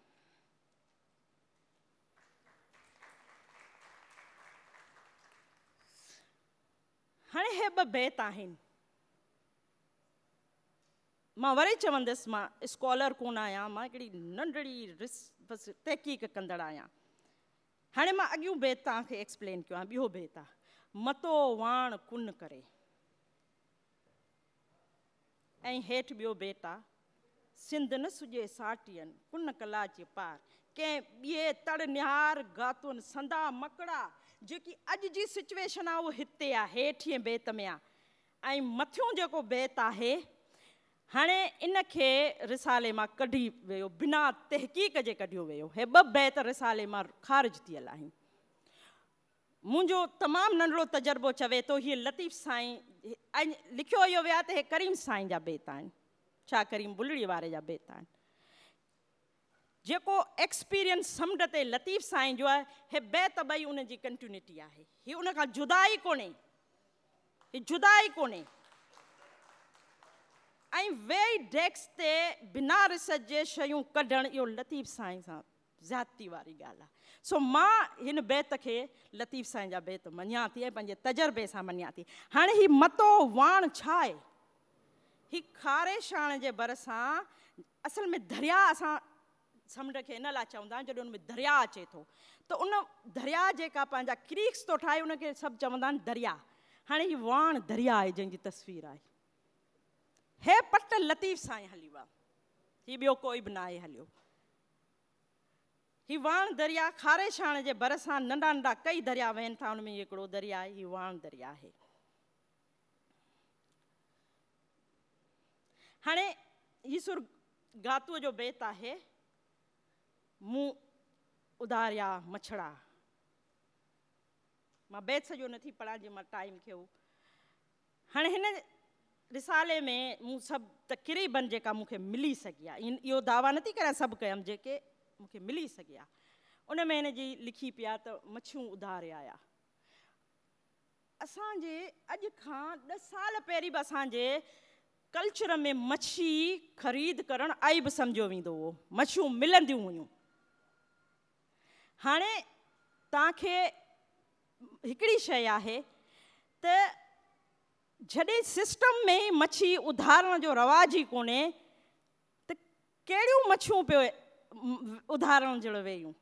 हाणे हे ॿ बैत मां वरी चवंदसि मां स्कॉलर कोन आहियां मां हिकिड़ी नंढड़ी रिस बसि तहक़ीक़ कंदड़ आहियां हाणे मां अॻियूं बैत एक्सप्लेन कयो आहे बैत मतो वाण कुन करे ऐं बो ॿियो बेटा सिंध न सुॼे साटियनि पुन कला जे पार कें ॿिए तड़ निहार गातुनि संदा मकड़ा जी अज की सिचुएशन आहे उहो हिते आहे बेत में आहे ऐं मथियूं जेको बेत आहे हाणे इनखे रिसाले में कढी वो बिना तहक़ीक़ के कढियो वो हे ॿ बैत रिसाले मां ख़ारिज थियल आहिनि मुंहिंजो तमामु नंढड़ो तजुर्बो चवे थो हीअ लतीफ़ साईं लिखियो इहो वियो आहे त हे करीम साईं जा बेत आहिनि छा करीम बुलड़ी वारे जा बेत आहिनि जेको एक्सपीरियंस समुंड ते लतीफ़ साईं जो आहे हीअ बे त ॿई हुन जी कंट्यूनियूटी आहे हीअ उनखां जुदा ई कोन्हे हीअ जुदा ई कोन्हे ऐं वेही डेक्स ते बिना रिसत जे शयूं कढणु इहो लतीफ़ साईं सां ज़्यादती वारी ॻाल्हि आहे सो मां हिन बैत खे लतीफ़ साईं जा बैत मञियां थी ऐं पंहिंजे तजुर्बे सां मञियां थी हाणे हीउ मतो वाण छा आहे खारे शान जे भरिसां असल में दरिया अस समुंड के इन लाइ चवंदा आहियूं जॾहिं दरिया अचे तो त उन दरिया जेका पंहिंजा क्रीक्स थो ठाहे उनखे सभु चवंदा दरिया हाणे हीउ वाण दरिया है जंहिंजी तस्वीर आहे हे पट लतीफ़ सां ई हली वियो हीउ ॿियो कोई भी ना हलो हिवाण दरिया खारे छाण जे भरिसां नंढा नंढा कई दरिया वेहन था हुनमें हिकिड़ो दरिया आहे हिवाण दरिया आहे हाणे ईसुर गातूअ जो बेत है मूं उधारिया मछड़ा मां बेत सॼो नथी पढ़ां जे टाइम खे हाँ इन रिसाले में सब सभु तक़रीबन जेका मूंखे मिली सघी आहे इहो दावा नथी कयां सभु कयमि जेके मूंखे मिली सघे आ उन में हिन जी लिखी पिया त मच्छियूं आया असांजे अॼु खां ॾह साल पहिरीं बि असांजे कल्चर में मच्छी ख़रीद करणु आई बि सम्झो वेंदो हुओ मच्छियूं मिलंदियूं हुयूं हाणे तव्हांखे हिकिड़ी शइ आहे त जॾहिं सिस्टम में ई मच्छी उधारण जो रवाज़ ई कोन्हे त कहिड़ियूं मच्छियूं पियो उदाहरण जड़वेयूं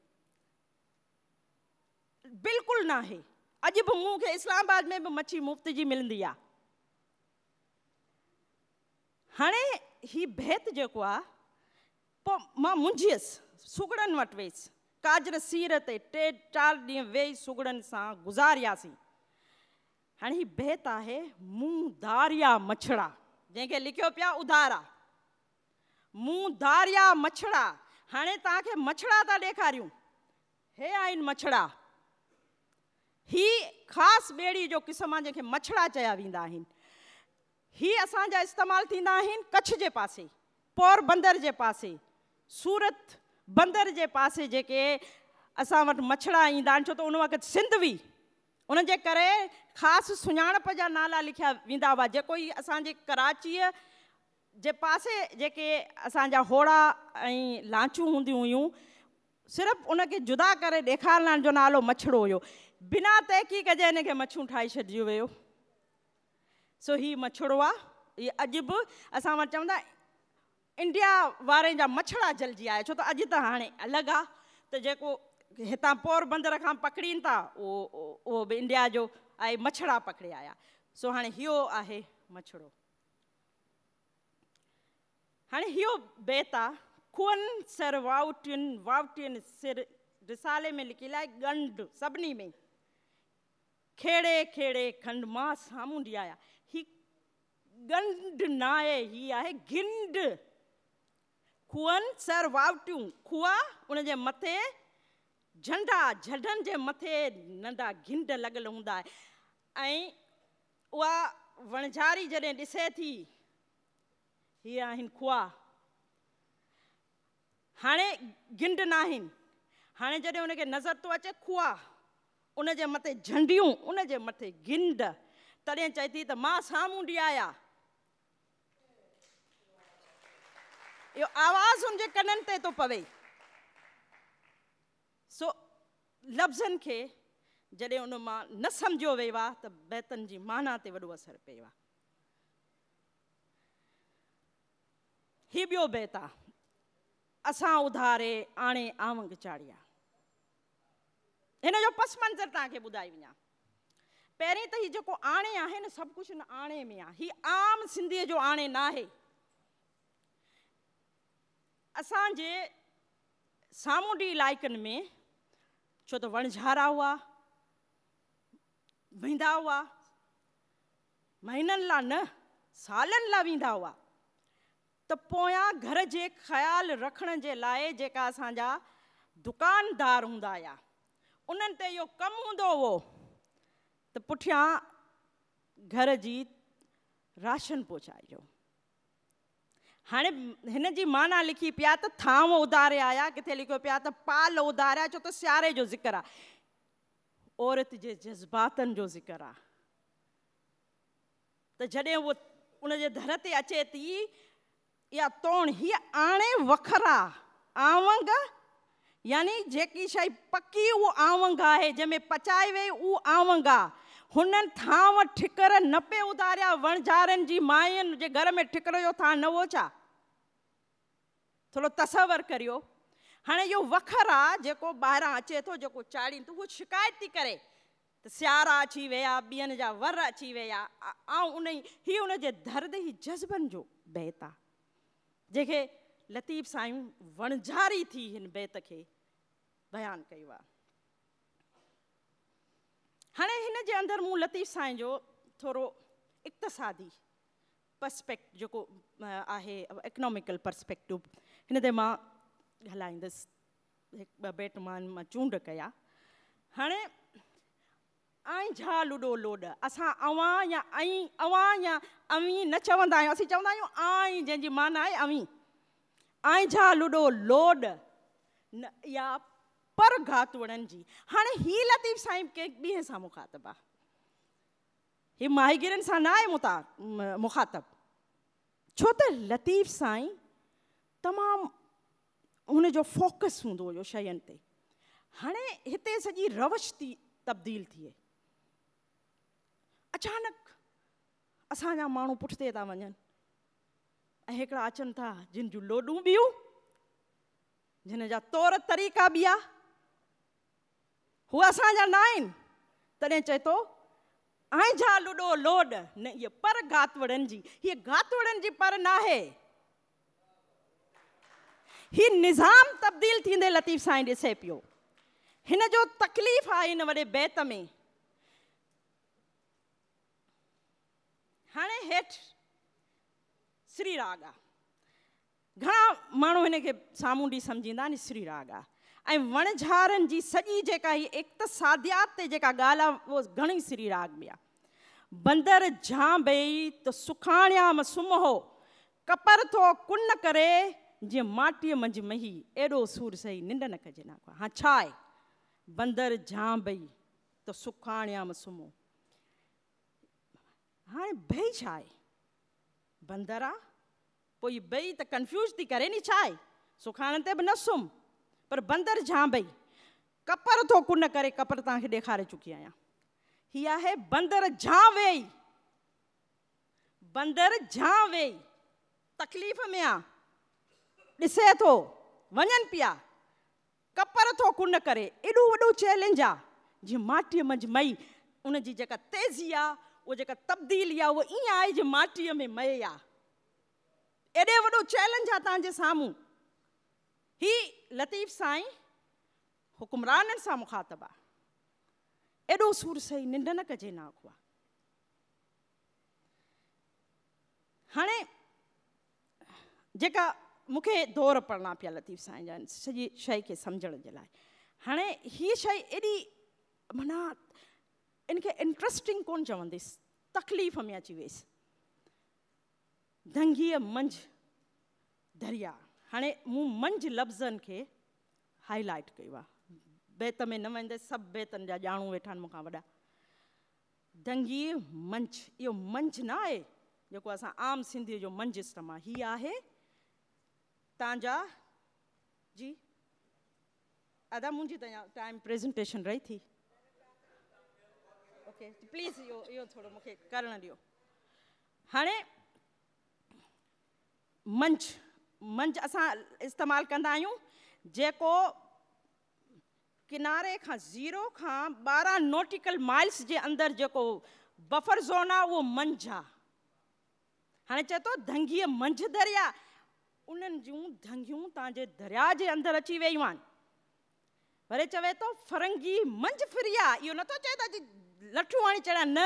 बिल्कुल ना आहे अॼु बि मूंखे इस्लामाबाद में भी मच्छी मुफ़्त जी मिलंदी आहे हाणे हीउ भैत जेको आहे पोइ मां काजर सीर से टे चार ॾींहं वेही सुगड़नि सां गुज़ारियासीं हाँ हीउ भैत आहे मुंहुं मछड़ा जैसे लिखो पिया उधारा मुंहुं दारिया मछड़ा હાણે તાકે મછડા તા દેખા રયો હે આયન મછડા હી ખાસ બેડી જો કિસમા જે કે મછડા ચયા વિંદા હી હી અસાજા استعمال થીંદા હી કછ જે પાસી પોર બંદર જે પાસી સુરત બંદર જે પાસી જે કે અસા મત મછડા ઇંદા છો તો ઉન વખત સિંધવી ઉનજે કરે ખાસ સુણણ પજા નાલા લખિયા વિંદા વા જે કોઈ અસા જે કરાચી जे पासे जी असा होड़ा ऐं लांचूं सिर्फ हुयूं जुदा कर ॾेखारण जो नालो मछड़ो हो बिना तहक़ीक़ जे हिन खे मच्छूं ठाहे छॾियो सो हीउ मछड़ो आहे इहे अॼु बि असां वटि इंडिया वारे जा मछड़ा जलजी आया छो तो अज त हाँ अलग आहे त जेको हितां पोरबंदर खां पकड़ीनि था उहो उहो बि इंडिया जो आहे मछड़ा पकड़े आया सो हाँ यो है मछड़ो Hani hiyo beta kun servautin वाउटिन सिर रिसाले में लिखिला है गंड सबनी में खेड़े खेड़े खंडमा सामुंडियाया ही गंड नाये ही आहे गिंड सर सर्वावटियूं खुआ उन जे मथे झंडा झंडनि जे मथे नंढा घिंड लॻियल हूंदा ऐं उहा वणझारी जॾहिं ॾिसे थी हीअ आहिनि कुआ हाणे गिंड न आहिनि हाणे जॾहिं हुनखे नज़र तो अचे खूआ उनजे मथे झंडियूं उनजे मथे गिंड तॾहिं चए थी त मां साम्हूं आया आहियां इहो आवाज़ हुनजे कननि ते थो पवे सो लफ्जन के जॾहिं उन मां न सम्झियो वियो आहे त बैतनि जी माना ते वॾो असर पियो हिबियो बेता असां उधारे आणे आवंग चाढ़िया हिन पस मंज़र तव्हांखे ॿुधाई वञा पहिरीं त हीउ जेको आणे है न सभु कुझु हिन में आहे हीउ आम सिंधी जो आणे ना आहे असांजे सामूंडी इलाइक़नि में छो तो वणझारा हुआ वा हुआ महीन लाइ न सालनि लाइ वेंदा हुआ त पोयां घर जे ख़्यालु रखण जे लाइ जेका असांजा दुकानदार हूंदा हुया उन्हनि ते इहो कमु हूंदो हुओ त पुठियां घर जी राशन पहुचाइजो हाणे हिन जी माना लिखी पिया त थांव उधारे आया किथे लिखियो पिया त पाल उधारिया छो त सियारे जो ज़िक्र आहे औरत जे जज़्बातनि जो ज़िक्र आहे त जॾहिं उहो उनजे दर ते अचे थी या तोण ही आणे वखरा आवंग यानी जेकी शाय पक्की वो आवंग है जमे पचाए वे उहो आवंग आहे हुननि ठिकर न पे उतारिया वणजारन जी मायुनि जे घर में ठिकर जो था न हो छा थोरो तसवर करियो हाणे इहो वखर आहे जेको ॿाहिरां अचे तो जेको चाड़ी तो वो शिकायत थी करे तो सियारा अची विया ॿियनि जा वर अची विया ऐं उन ही हुन दर्द ई जज़्बनि जो बहता जैसे लतीफ़ साईं वणझारी थी इन बैत के बयान कयो आहे हाणे हिन जे अंदरि मूं लतीफ़ साईं जो थोरो इक़्तसादी पर्सपेक्ट जेको आहे इकनॉमिकल पर्सपेक्टिव हिन ते मां हलाईंदसि हिकु ॿ बैट मां चूंड कया हाँ ऐं झा लुॾो लोॾ असां अवां या ऐं अवां या अवी न चवंदा आहियूं असीं चवंदा आहियूं आई जंहिंजी माना है अवी ऐं झा लुॾो लोॾ न या पर घात वणनि जी हाणे ही लतीफ़ साईं कंहिं ॾींहं सां मुखातिबु आहे ही माहिगिरनि सां न आहे मुता मुखातिबु छो त लतीफ़ साईं तमामु हुनजो फोकस हूंदो हुयो शयुनि ते हाणे रवश थी तब्दील थिए अचानक असांजा मू पुठिते वन अचन था जिन जो लोडू ॿियूं जिन जा तौर तरीक़ा भी उहे असांजा न आहिनि तॾहिं चए थो ऐं लोड न इहा पर गातवड़नि जी हीअ गातवड़नि जी पर न आहे ही निज़ाम तब्दील थींदे लतीफ़ साईं ॾिसे पियो हिन जो तकलीफ़ आहे हिन वॾे बैत में हाणे हेठि श्री राग आहे घणा माण्हू हिन डी साम्हूं नी श्री राग आहे ऐं वणझारनि जी सॼी जेका हीअ इक़्तसादियात ते श्री राग में बंदर झां भई त सुखाणियाम सुम कपर थो कुन करे जीअं माटीअ मंझि मही एॾो सूर सही निंड न कजे हाँ हा बंदर झां भई तो सुखाणियाम सुम्हो हाणे भई छा आहे बंदरा पोइ हीअ ॿई कंफ्यूज थी करे नी छा आहे ते बि न सुम्हि पर बंदर जां बई कपर तो कुन करे कपर तव्हांखे दिखारे चुकी आया हीअ है बंदर जां वेही बंदर जां वेही तकलीफ़ में आहे ॾिसे थो वञनि पिया कपर थो कुन करे एॾो वॾो चैलेंज आ जीअं माटीअ मंझि मई उनजी जेका तेज़ी आहे उहो जो तब्दीली आहे उहा ईअं आहे जे में मए आहे एॾे वॾो चैलेंज आहे तव्हांजे ही लतीफ़ साईं हुकुमरान सां मुखातबु आहे एॾो सूर सही निंड न कजे न अखो आहे हाणे जेका दौर पढ़ना पिया लतीफ़ साईं जा सॼी शइ खे सम्झण जे लाइ हाणे हीअ शइ एॾी इनखे इंट्रस्टिंग कोन चवंदसि तकलीफ़ में अची वियसि दंगीअ मंझि दरिया हाणे मूं मंझि लफ़्ज़नि खे हाईलाइट कयो आहे बैत में न वेंदसि सभु बैतनि जा ॼाणू वेठा आहिनि मूंखां वॾा दंगीअ मंझि इहो मंझि न आहे जेको असां आम सिंधीअ जो मंझि इस्टम हीअ आहे तव्हांजा जी अदा मुंहिंजी टाइम प्रेज़ेंटेशन रही थी मूंखे प्लीज़ इहो इहो थोरो मूंखे करणु ॾियो हाणे मंच मंच असां इस्तेमालु कंदा आहियूं जेको किनारे खां ज़ीरो खां ॿारहं नोटिकल माइल्स जे अंदरि जेको बफर ज़ोन आहे उहो मंझ आहे हाणे चए थो धंगीअ मंझ दरिया उन्हनि जूं धंगियूं तव्हांजे दरिया जे अंदरि अची वियूं आहिनि वरी चवे थो फरंगी मंझ फिरी आहे इहो नथो चए त लठू आणी चढ़िया न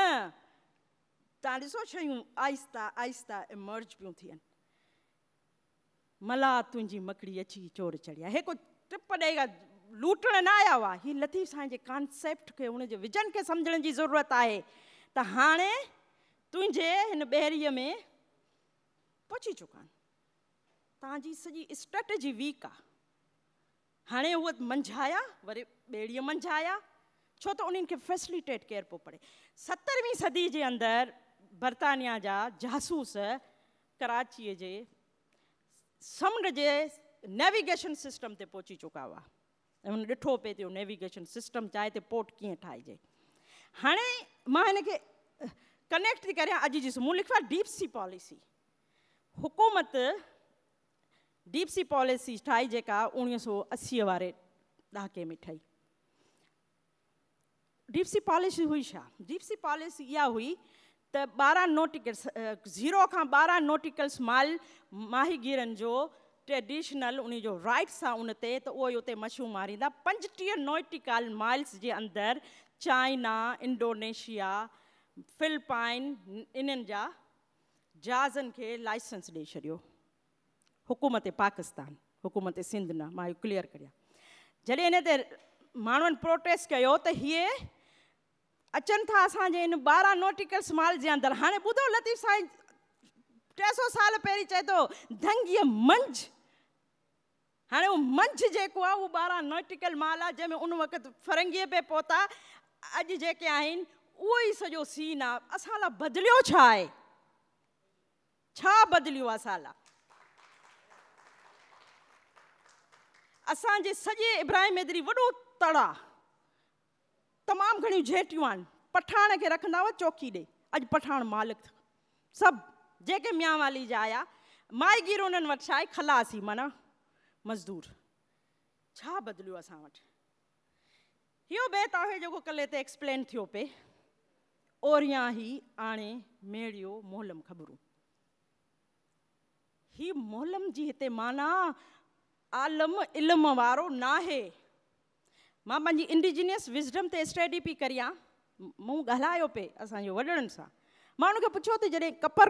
तव्हां ॾिसो शयूं आहिस्ता इमर्ज पियूं मला तुंहिंजी मकड़ी अची चोर चढ़ी आहे को टिप डेगा लूटण न आया हुआ हि लतीफ़ साईं कॉन्सेप्ट के हुनजे विजन खे सम्झण जी ज़रूरत है त हाणे तुंहिंजे हिन ॿेड़ीअ में पहुची चुका आहिनि तव्हांजी सॼी स्ट्रेटजी वीक आहे हाणे उहे मंझाया वे ॿेड़ीअ मंझाया छो तो उन्हें फैसिलिटेट करिणो पियो पड़े सतरवीं सदी के अंदर बरतानिया जा जासूस कराची के समुंड जे नेविगेशन सिस्टम ते पहुची चुका हुआ ऐं हुन पे तो थियो नेविगेशन सिस्टम चाहे त पोर्ट कीअं ठाहिजे हाणे मां कनेक्ट थी करियां अॼु जी मूं लिखियो डीप सी पॉलिसी हुकूमत डीप सी पॉलिसी ठाही जेका उणिवीह सौ अस्सी वाले दहाके में ठही डीप सी पॉलिसी हुई छा डीप सी पॉलिसी इहा हुई तो ॿारहं नोटिकल्स ज़ीरो का बारह नोटिकल्स माल माहीगीरनि जो ट्रेडिशनल उन जो राइट्स आहे उन ते त उहो मारींदा पंजटीह नोटिकल माइल्स के अंदर चाइना इंडोनेशिया फिलिपाइन इन जहाजन के लाइसेंस ॾेई हुकूमत पाकिस्तान हुकूमत सिंध न मां इहो क्लियर करियां जॾहिं हिन ते प्रोटेस्ट किया त हीअ अचनि था असांजे इन ॿारहां नोटिकल्स स्माल जे अंदरि हाणे ॿुधो लतीफ़ साईं टे सौ साल पहिरीं चए थो मंझि हाणे उहो मंझि जेको आहे उहो ॿारहां नोटिकल माल आहे जंहिंमें उन वक़्तु फ़रंगीअ ते पहुता अॼु जेके आहिनि उहो ई सॼो सीन आहे असां लाइ बदिलियो छा आहे छा बदिलियो आहे असां लाइ असांजे सॼे इब्राहिम वॾो तड़ आहे तमाम घणियूं जेटियूं पठान पठाण रखंदा हुआ चौकी ॾे अॼु पठाण मालिक सब जेके मियांवाली जा आया माइगीर उन्हनि वटि ख़लासी माना मज़दूर छा बदिलियो असां वटि इहो बेताहे जेको एक्सप्लेन थियो पिए ओरियां ई आणे मेड़ियो मोहलम ख़बरूं ही मोहलम जी हिते माना आलम इलम वारो नाहे मां इंडिजिनियस विज़डम से स्टडी पी कर मूं ॻाल्हायो पिए असांजो वॾनि सां मां हुनखे पुछियो कपर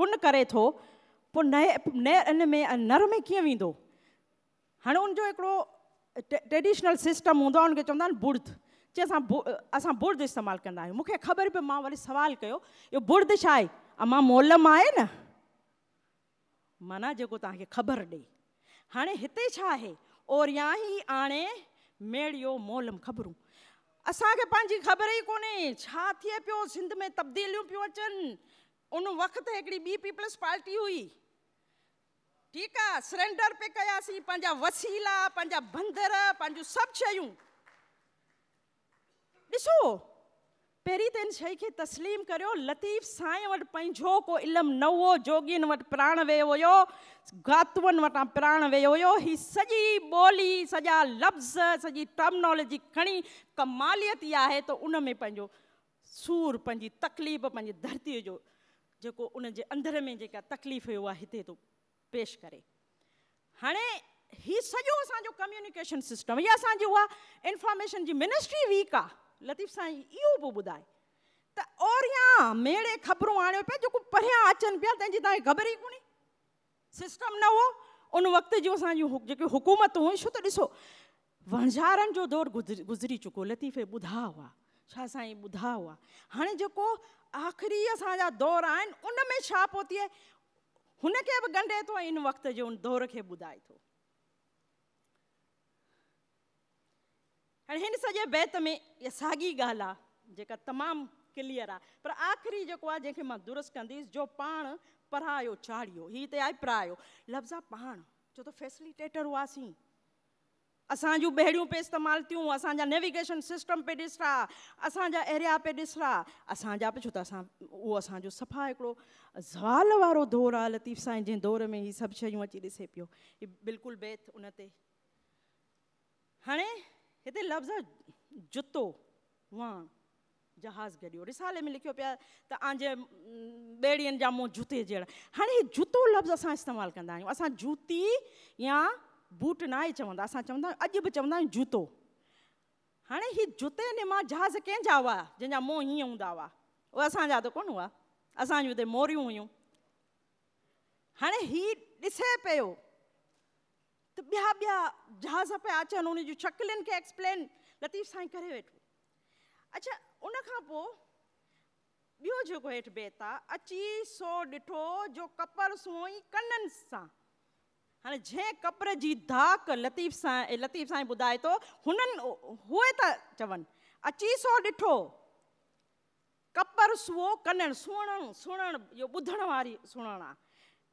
कुन करे तो नए इन में नर में कि वो हाँ उनो हिकिड़ो ट्रेडिशनल सिस्टम हूंदो आहे चवन बुर्द चए अस अस बुर्द इस्तेमाल कंदा मुख्य ख़बर पे मां वरी सवाल कयो इहो बुर्द छा आहे मोलम आए न माना जो तव्हांखे ख़बर ॾे हाणे हिते और या ही आणे मेड़ियो मोलम ख़बरूं असांखे ख़बर ई कोन्हे छा थिए पियो सिंध में तब्दीलियूं पियूं अचनि उन वक़्तु हिकिड़ी ॿी पीपल्स पार्टी हुई ठीकु आहे सरेंडर पे कयासीं पंहिंजा वसीला पंहिंजा बंदर पंहिंजूं सभु शयूं ॾिसो पहिरीं त हिन शइ खे तस्लीम करियो लतीफ़ साईं वटि पंहिंजो को इलम न हुओ जोगियुनि वटि प्राण वियो हुयो गातुअनि वटां प्राण वियो हुयो ही सॼी ॿोली सॼा लफ़्ज़ सॼी टर्मनोलॉजी खणी कमालियत इहा आहे त उन में पंहिंजो सूर पंहिंजी तकलीफ़ पंहिंजी धरतीअ जो जेको उन जे अंदर में जेका तकलीफ़ हुयो आहे हिते थो पेश करे हाणे हीउ सॼो असांजो कम्युनिकेशन सिस्टम इहा असांजी उहा इंफॉर्मेशन जी मिनिस्ट्री वीक आहे लतीफ़ साईं इहो बि ॿुधाए त ओरियां मेड़े ख़बरूं आणियो पिया जेको परियां अचनि पिया तंहिंजी तव्हांखे ख़बर ई कोन्हे सिस्टम न हुओ उन वक़्त जूं असांजूं जेके हुकूमत हुयूं छो त ॾिसो वणझारनि जो दौरु गुज़री गुज़री चुको लतीफ़े ॿुधा हुआ छा साईं ॿुधा हुआ हाणे जेको आख़िरी असांजा दौर आहिनि उन में छा पहुती आहे हुनखे बि ॻंढे थो इन वक़्त जे उन दौर खे ॿुधाए थो અને હણ સજે બેત મે સાગી ગાલા જેકા તમામ ક્લિયર આ પર આખરી જો કો આ જે કે માં દુરસ્ત કંદીસ જો પાણ પરાયો ચાડિયો હી તે આય પરાયો لفظા પાણ જો તો ફેસિલિટેટર વાસી અસા જો બેહડ્યુ પે ઇસ્તેમાલ તીઓ અસાજા નેવિગેશન સિસ્ટમ પે દિસરા અસાજા એરિયા પે દિસરા અસાજા પછો તાસા ઓ અસા જો સફા એકરો ઝવાલ વાળો ધોરા લતીફ સાહેબ જે દોર મે હી સબ છયુ અચી દિસે પ્યો ય બિલકુલ બેથ ઉનતે હણે এতে লবজ জুতো ওয়া জাহাজ গড়ি ও রিসালে মে লিখিও পে তা আজে বেড়িন জামো জুতে জেড়া হানে জুতো লবজ আসা ইস্তেমাল কন্দা আসা জুতি ইয়া বুট নাই চওন আসা চওন আজব চওন জুতো হানে হি জুতে নে মা জাহাজ কে জাওয়া জনা মো হি আউদা ওয়া ও আসা যা তো কোন ওয়া আসা তে মরিউ হিউ হানে হি দিশে পেও तो बिहा बिहा जहाज़ पिया अचनि उन जूं शक्लनि खे एक्सप्लेन लतीफ़ साईं करे वेठो अच्छा उन खां पोइ ॿियो जेको हेठि बेत आहे अची सो ॾिठो जो कपर सूई कननि सां हाणे जंहिं कपर जी धाक लतीफ़ सां लतीफ़ साईं ॿुधाए थो तो, हुननि उहे था चवनि अची सो ॾिठो कपर सुओ कननि सुहिणो सुहिणो इहो ॿुधण वारी सुहिणो आहे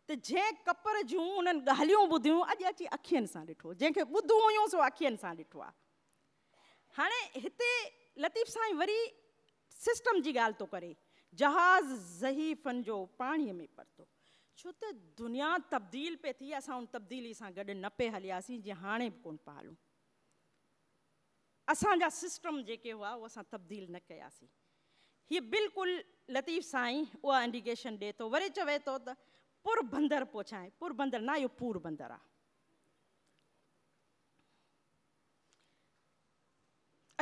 त जंहिं कपर जूं उन्हनि ॻाल्हियूं ॿुधियूं अॼु अची अखियुनि सां ॾिठो जंहिंखे ॿुधूं हुयूं सो अखियुनि सां ॾिठो आहे हाणे हिते लतीफ़ साईं वरी सिस्टम जी ॻाल्हि थो करे जहाज़ ज़हीफ़नि जो पाणीअ में परतो छो त दुनिया तब्दील पई थी असां उन तब्दीली सां गॾु न पिए हलियासीं जीअं हाणे बि कोन पिया हलूं असांजा सिस्टम जेके हुआ उहे असां तब्दील न कयासीं हीअ बिल्कुलु लतीफ़ साईं उहा इंडिकेशन ॾिए थो वरी चवे थो त पुरबंदर पहुंचाए पुरबंदर ना यो पूरबंदरा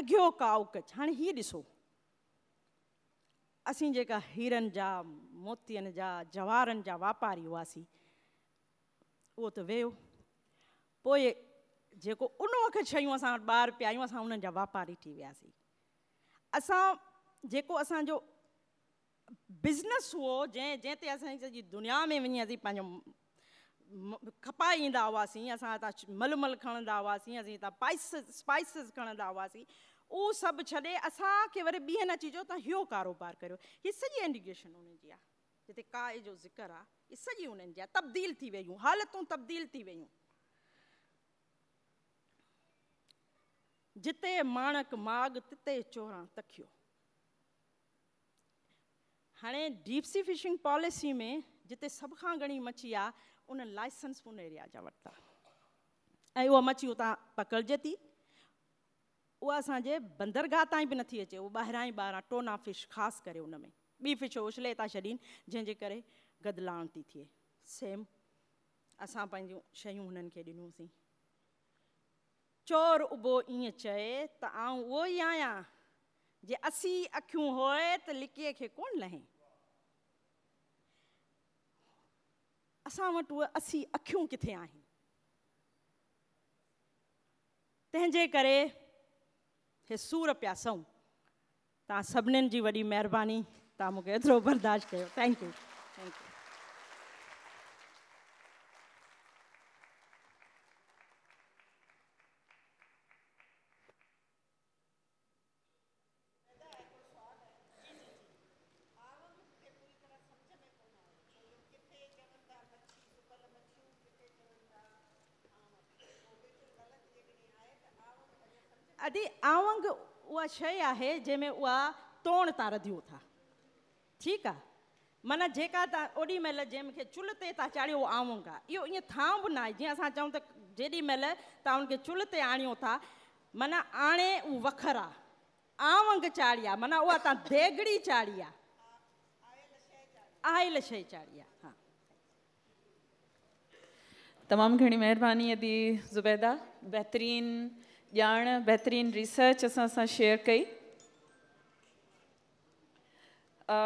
अॻियो काउ कच हाणे हीअ ॾिसो असीं जेका हीरनि जा मोतियुनि जा जवारनि जा वापारी हुआसीं उहो त तो वियो पोइ जेको उन वक़्तु शयूं असां वटि ॿाहिरि पिया आहियूं असां उन्हनि जा वापारी थी वियासीं असां जेको असांजो बिज़नेस हो जै जंहिं ते दुनिया में वही असीं पंहिंजो हुआसीं असां हितां मलमल खणंदा हुआसीं असीं हितां पाइसिस स्पाइसिस खणंदा हुआसीं उहो सभु छॾे असांखे वरी ॿीहर अची चयो इहो कारोबार करियो हीअ सॼी इंडिकेशन हुनजी आहे जिते काय जो ज़िक्र आहे इहे सॼी हुननि जी आहे तब्दील थी वियूं हालतूं तब्दील थी वियूं जिते माणक माग तिते चोरां तकियो हाँ डीप सी फिशिंग पॉलिसी में जिते सब का घड़ी मच्छी आहे उन लाइसेंस उन एरिया जा वरिता ऐं उहा मच्छी उतां थी वह असांजे बंदरगाह ती बि नथी अचे उहो ॿाहिरां ई ॿाहिरां टोना फिश खास करे उन में फिश उछले था छॾीनि जंहिंजे करे गदलाण थी थिए सेम असां पंहिंजूं चोर उबो ईअं चए त आउं उहो ई आहियां जे असी अखियूं होए तो लिकीअ खे कोन लहे असां वटि उहे असी अखियूं किथे आहिनि तंहिंजे करे सूर पिया सूं तव्हां सभिनीनि जी वॾी महिरबानी तव्हां मूंखे एतिरो बर्दाश्त कयो थैंक्यू છે આહે જેમે ઓ તાણ તા રદ્યો થા ઠીકા મના જે કા તા ઓડી મેલ જેમે કે ચુલતે તા ચાળ્યો આવુંગા ઈ થામ બના જે સા ચાઉં તો જેડી મેલ તા ઓન કે ચુલતે આણ્યો થા મના આણે વખરા આવંગ ચાળિયા મના ઓ તા દેગડી ચાળિયા આયલ શે ચાળિયા હા તમામ ઘણી મહેરબાની હતી Zubeda behtreen जान बेहतरीन रिसर्च असां शेयर कई